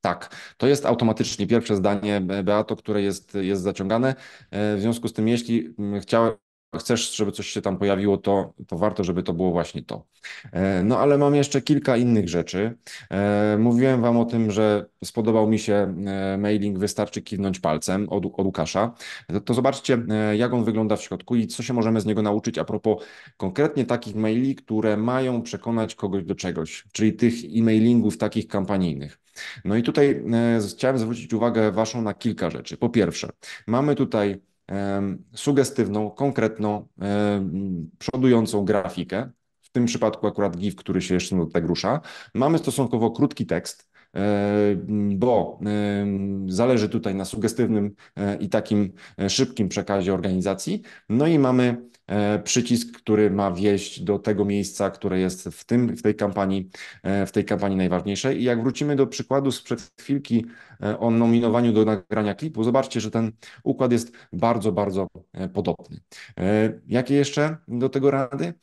tak, to jest automatycznie pierwsze zdanie Beato, które jest, jest zaciągane. E, w związku z tym, jeśli chciałem, chcesz, żeby coś się tam pojawiło, to, to warto, żeby to było właśnie to. E, no ale mam jeszcze kilka innych rzeczy. E, mówiłem Wam o tym, że spodobał mi się e, mailing Wystarczy kiwnąć palcem od, od Łukasza. To, to zobaczcie, jak on wygląda w środku i co się możemy z niego nauczyć a propos konkretnie takich maili, które mają przekonać kogoś do czegoś, czyli tych e-mailingów takich kampanijnych. No i tutaj chciałem zwrócić uwagę Waszą na kilka rzeczy. Po pierwsze, mamy tutaj sugestywną, konkretną, przodującą grafikę. W tym przypadku akurat GIF, który się jeszcze tutaj rusza. Mamy stosunkowo krótki tekst, bo zależy tutaj na sugestywnym e, i takim e, szybkim przekazie organizacji. No i mamy E, przycisk, który ma wieść do tego miejsca, które jest w, tym, w, tej, kampanii, e, w tej kampanii najważniejszej. I jak wrócimy do przykładu sprzed chwilki e, o nominowaniu do nagrania klipu, zobaczcie, że ten układ jest bardzo, bardzo podobny. Jakie jeszcze do tego rady?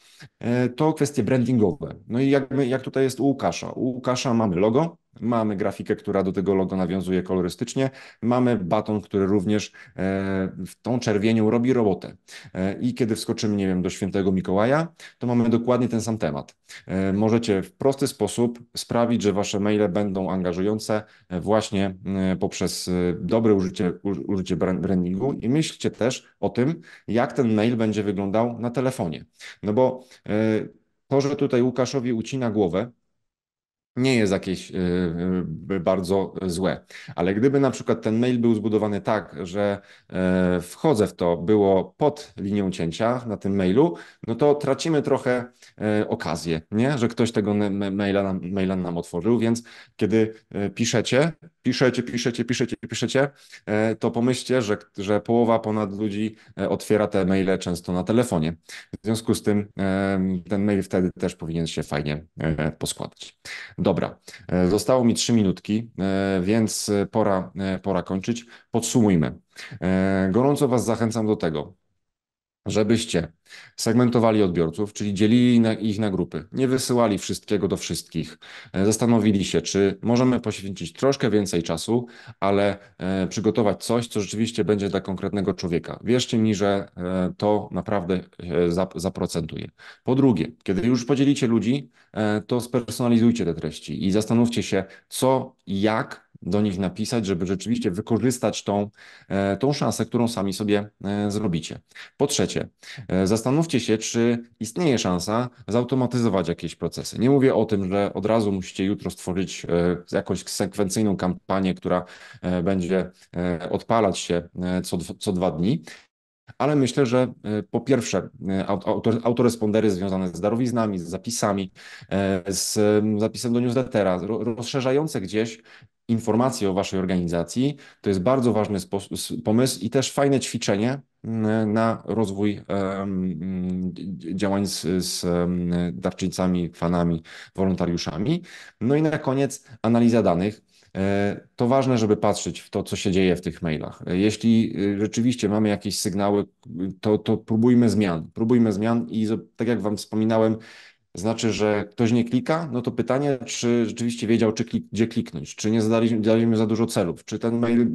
To kwestie brandingowe. No i jak, my, jak tutaj jest u Łukasza. U Łukasza mamy logo, Mamy grafikę, która do tego logo nawiązuje kolorystycznie. Mamy baton, który również e, w tą czerwienią robi robotę. E, I kiedy wskoczymy, nie wiem, do świętego Mikołaja, to mamy dokładnie ten sam temat. E, możecie w prosty sposób sprawić, że wasze maile będą angażujące właśnie poprzez dobre użycie, użycie brandingu i myślcie też o tym, jak ten mail będzie wyglądał na telefonie. No bo to, że tutaj Łukaszowi ucina głowę, nie jest jakieś y, y, bardzo złe. Ale gdyby na przykład ten mail był zbudowany tak, że e, wchodzę w to, było pod linią cięcia na tym mailu, no to tracimy trochę e, okazję, nie? że ktoś tego maila nam, maila nam otworzył, więc kiedy e, piszecie, piszecie, piszecie, piszecie, piszecie, to pomyślcie, że, że połowa ponad ludzi otwiera te maile często na telefonie. W związku z tym ten mail wtedy też powinien się fajnie poskładać. Dobra, e, zostało mi trzy minutki, e, więc e, pora, pora kończyć. Podsumujmy. Gorąco Was zachęcam do tego, żebyście segmentowali odbiorców, czyli dzielili ich na grupy, nie wysyłali wszystkiego do wszystkich. E, zastanowili się, czy możemy poświęcić troszkę więcej czasu, ale e, przygotować coś, co rzeczywiście będzie dla konkretnego człowieka. Wierzcie mi, że e, to naprawdę zaprocentuje. Po drugie, kiedy już podzielicie ludzi, to spersonalizujcie te treści i zastanówcie się, co, jak do nich napisać, żeby rzeczywiście wykorzystać tą, e, tą szansę, którą sami sobie e, zrobicie. Po trzecie, e, zastanówcie się, czy istnieje szansa zautomatyzować jakieś procesy. Nie mówię o tym, że od razu musicie jutro stworzyć jakąś sekwencyjną kampanię, która będzie odpalać się co, co dwa dni, ale myślę, że e, po pierwsze e, autorespondery związane z darowiznami, z zapisami, e, z zapisem do newslettera, rozszerzające gdzieś informacje o Waszej organizacji. To jest bardzo ważny pomysł i też fajne ćwiczenie na rozwój działań z, z darczyńcami, fanami, wolontariuszami. No i na koniec analiza danych E, to ważne, żeby patrzeć w to, co się dzieje w tych mailach. E, jeśli e, rzeczywiście mamy jakieś sygnały, to, to próbujmy zmian. Próbujmy zmian i tak jak Wam wspominałem, znaczy, że ktoś nie klika, no to pytanie, czy rzeczywiście wiedział, czy klik, gdzie kliknąć, czy nie zadaliśmy, zadaliśmy za dużo celów, czy ten mail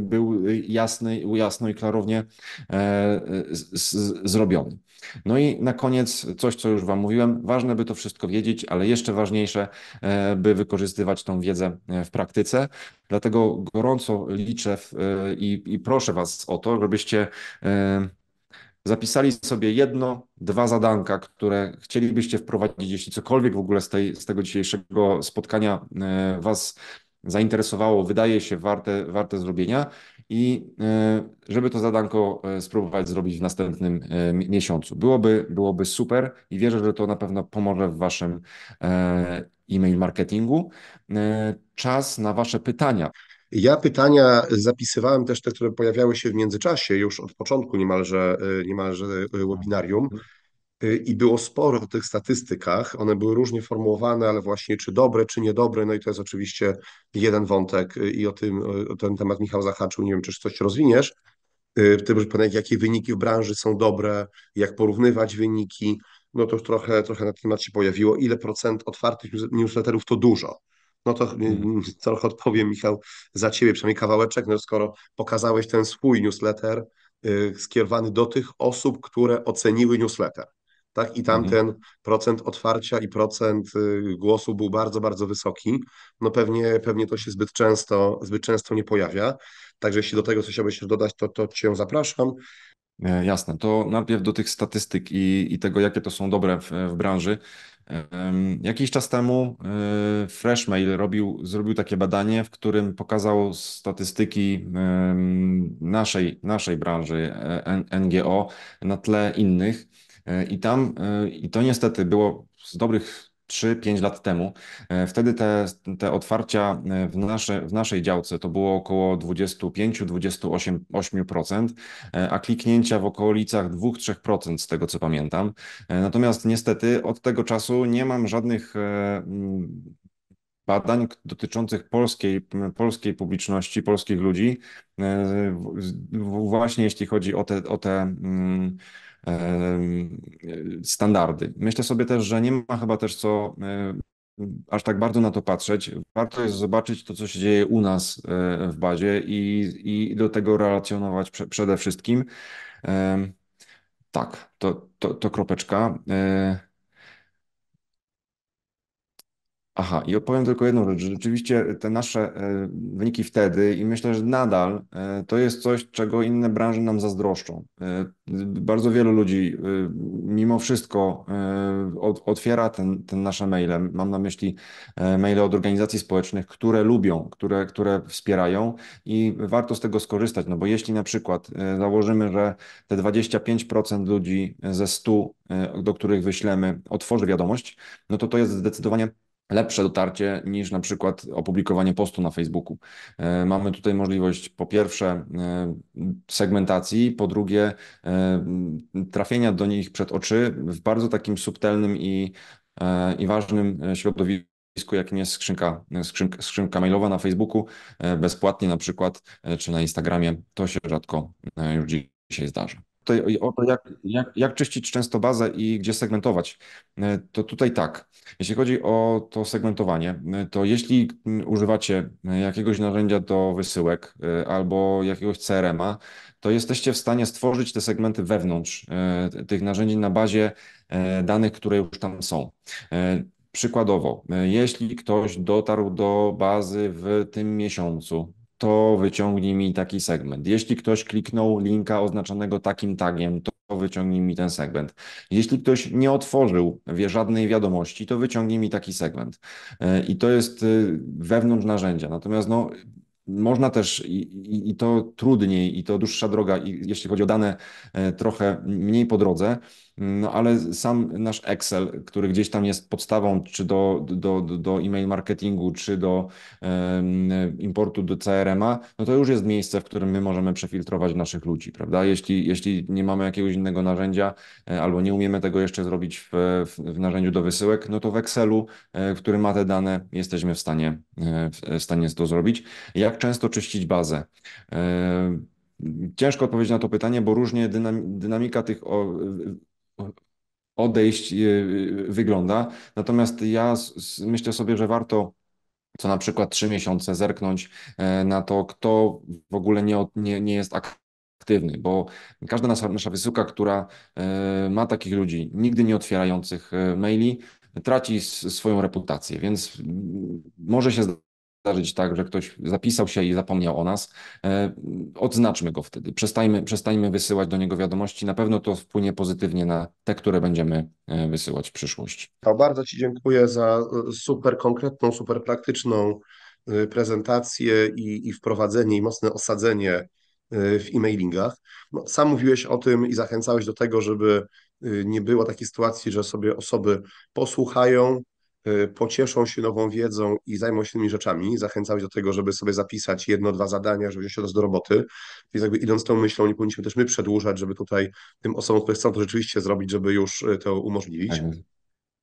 był jasny, jasno i klarownie e, z, z, zrobiony. No i na koniec coś, co już Wam mówiłem, ważne, by to wszystko wiedzieć, ale jeszcze ważniejsze, e, by wykorzystywać tą wiedzę e, w praktyce. Dlatego gorąco liczę e, i, i proszę Was o to, żebyście zapisali sobie jedno, dwa zadanka, które chcielibyście wprowadzić, jeśli cokolwiek w ogóle z, tej, z tego dzisiejszego spotkania Was zainteresowało, wydaje się warte, warte zrobienia i e, żeby to zadanko e, spróbować zrobić w następnym e, miesiącu. Byłoby, byłoby super i wierzę, że to na pewno pomoże w Waszym e-mail marketingu. Czas na Wasze pytania. Ja pytania zapisywałem też te, które pojawiały się w międzyczasie, już od początku niemalże, niemalże mhm. webinarium. Y, i było sporo o tych statystykach. One były różnie formułowane, ale właśnie czy dobre, czy niedobre. No i to jest oczywiście jeden wątek y, i o tym o ten temat Michał zahaczył. Nie wiem, czy coś rozwiniesz. Y, tym, że jakie wyniki w branży są dobre, jak porównywać wyniki. No to już trochę, trochę na temat się pojawiło. Ile procent otwartych newsletterów to dużo? No to hmm. trochę odpowiem, Michał, za ciebie, przynajmniej kawałeczek. No skoro pokazałeś ten swój newsletter, skierowany do tych osób, które oceniły newsletter tak? I mhm. tamten mhm. procent otwarcia i procent y, głosu był bardzo, bardzo wysoki. No pewnie, pewnie to się zbyt często, zbyt często nie pojawia. Także jeśli do tego coś chciałbyś dodać, to, to Cię zapraszam. E, jasne, to najpierw do tych statystyk i, i tego, jakie to są dobre w, w branży. Jakiś czas temu e, Freshmail robił, zrobił takie badanie, w którym pokazał statystyki naszej, naszej branży e, NGO na tle innych. E, I tam, e, i to niestety było z dobrych 3-5 lat temu. E, wtedy te, te otwarcia w, nasze, w naszej działce to było około 25-28%, a kliknięcia w okolicach 2-3% z tego co pamiętam. Natomiast niestety od tego czasu nie mam żadnych badań dotyczących polskiej, polskiej publiczności, polskich ludzi, właśnie jeśli chodzi o te, o te standardy. Myślę sobie też, że nie ma chyba też co aż tak bardzo na to patrzeć. Warto jest zobaczyć to, co się dzieje u nas e, w bazie i, i do tego relacjonować przede wszystkim. Tak, to, to, to kropeczka. E, Aha, i opowiem tylko jedną rzecz. Rzeczywiście te nasze e, wyniki wtedy i myślę, że nadal e, to jest coś, czego inne branże nam zazdroszczą. E, bardzo wielu ludzi mimo wszystko otwiera ten, ten nasze maile. Mam na myśli maile od organizacji społecznych, które lubią, które, które wspierają i warto z tego skorzystać, no bo jeśli na przykład założymy, że te 25% ludzi ze 100, do których wyślemy, otworzy wiadomość, no to to jest zdecydowanie lepsze dotarcie niż na przykład opublikowanie postu na Facebooku. E, mamy tutaj możliwość po pierwsze e, segmentacji, po drugie e, trafienia do nich przed oczy w bardzo takim subtelnym i, i ważnym środowisku jak jest skrzynka, skrzynka, skrzynka mailowa na Facebooku, bezpłatnie na przykład, czy na Instagramie, to się rzadko już dzisiaj zdarza tutaj o to, jak, jak, jak czyścić często bazę i gdzie segmentować, e, to tutaj tak. Jeśli chodzi o to segmentowanie, e, to jeśli używacie e, jakiegoś narzędzia do wysyłek albo jakiegoś CRM-a, to jesteście w stanie stworzyć te segmenty wewnątrz tych narzędzi na bazie danych, które już tam są. Przykładowo, jeśli ktoś dotarł do bazy w tym miesiącu, to wyciągnij mi taki segment. Jeśli ktoś kliknął linka oznaczonego takim tagiem, to wyciągnij mi ten segment. Jeśli ktoś nie otworzył wie, żadnej wiadomości, to wyciągnij mi taki segment. E, I to jest e, wewnątrz narzędzia. Natomiast no, można też, i, i, i to trudniej, i to dłuższa droga, i jeśli chodzi o dane, e, trochę mniej po drodze, no ale sam nasz Excel, który gdzieś tam jest podstawą czy do, do, do e-mail marketingu, czy do importu do CRM-a, no to już jest miejsce, w którym my możemy przefiltrować naszych ludzi, prawda? Jeśli, jeśli nie mamy jakiegoś innego narzędzia e, albo nie umiemy tego jeszcze zrobić w, w, w narzędziu do wysyłek, no to w Excelu, e, który ma te dane, jesteśmy w stanie, e, w stanie to zrobić. Jak często czyścić bazę? Ciężko odpowiedzieć na to pytanie, bo różnie dynamika tych odejść y, wygląda. Natomiast ja myślę sobie, że warto co na przykład trzy miesiące zerknąć e, na to, kto w ogóle nie, nie, nie jest aktywny, bo każda nasza, nasza wysyłka, która e, ma takich ludzi nigdy nie otwierających e, maili, traci swoją reputację, więc może się zdarzyć tak, że ktoś zapisał się i zapomniał o nas, e, odznaczmy go wtedy. Przestańmy, przestańmy wysyłać do niego wiadomości. Na pewno to wpłynie pozytywnie na te, które będziemy e, wysyłać w przyszłości. To bardzo Ci dziękuję za e, super konkretną, super praktyczną prezentację i, i wprowadzenie i mocne osadzenie w e-mailingach. No, sam mówiłeś o tym i zachęcałeś do tego, żeby nie było takiej sytuacji, że sobie osoby posłuchają, Y, pocieszą się nową wiedzą i zajmą się tymi rzeczami. Zachęcałeś do tego, żeby sobie zapisać jedno, dwa zadania, żeby wziąć się do roboty. Więc jakby idąc tą myślą, nie powinniśmy też my przedłużać, żeby tutaj tym osobom, które chcą to rzeczywiście zrobić, żeby już y, to umożliwić. Tak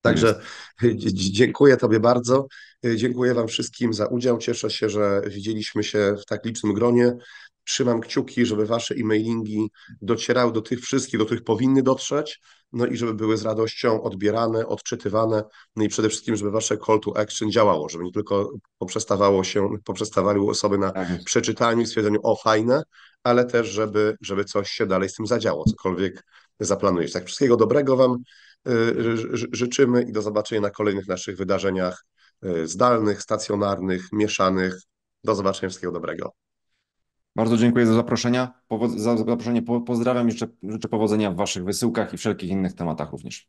Także tak dziękuję Tobie bardzo. Y, dziękuję Wam wszystkim za udział. Cieszę się, że widzieliśmy się w tak licznym gronie. Trzymam kciuki, żeby wasze e-mailingi docierały do tych wszystkich, do których powinny dotrzeć, no i żeby były z radością odbierane, odczytywane, no i przede wszystkim, żeby wasze call to action działało, żeby nie tylko poprzestawało się, poprzestawali osoby na tak przeczytaniu i stwierdzeniu, o fajne, ale też, żeby, żeby coś się dalej z tym zadziało, cokolwiek zaplanujesz. Tak, wszystkiego dobrego Wam y, życzymy i do zobaczenia na kolejnych naszych wydarzeniach y, zdalnych, stacjonarnych, mieszanych. Do zobaczenia, wszystkiego dobrego. Bardzo dziękuję za zaproszenia. Powo- za zaproszenie. Po- pozdrawiam i życzę, życzę powodzenia w Waszych wysyłkach i wszelkich innych tematach również.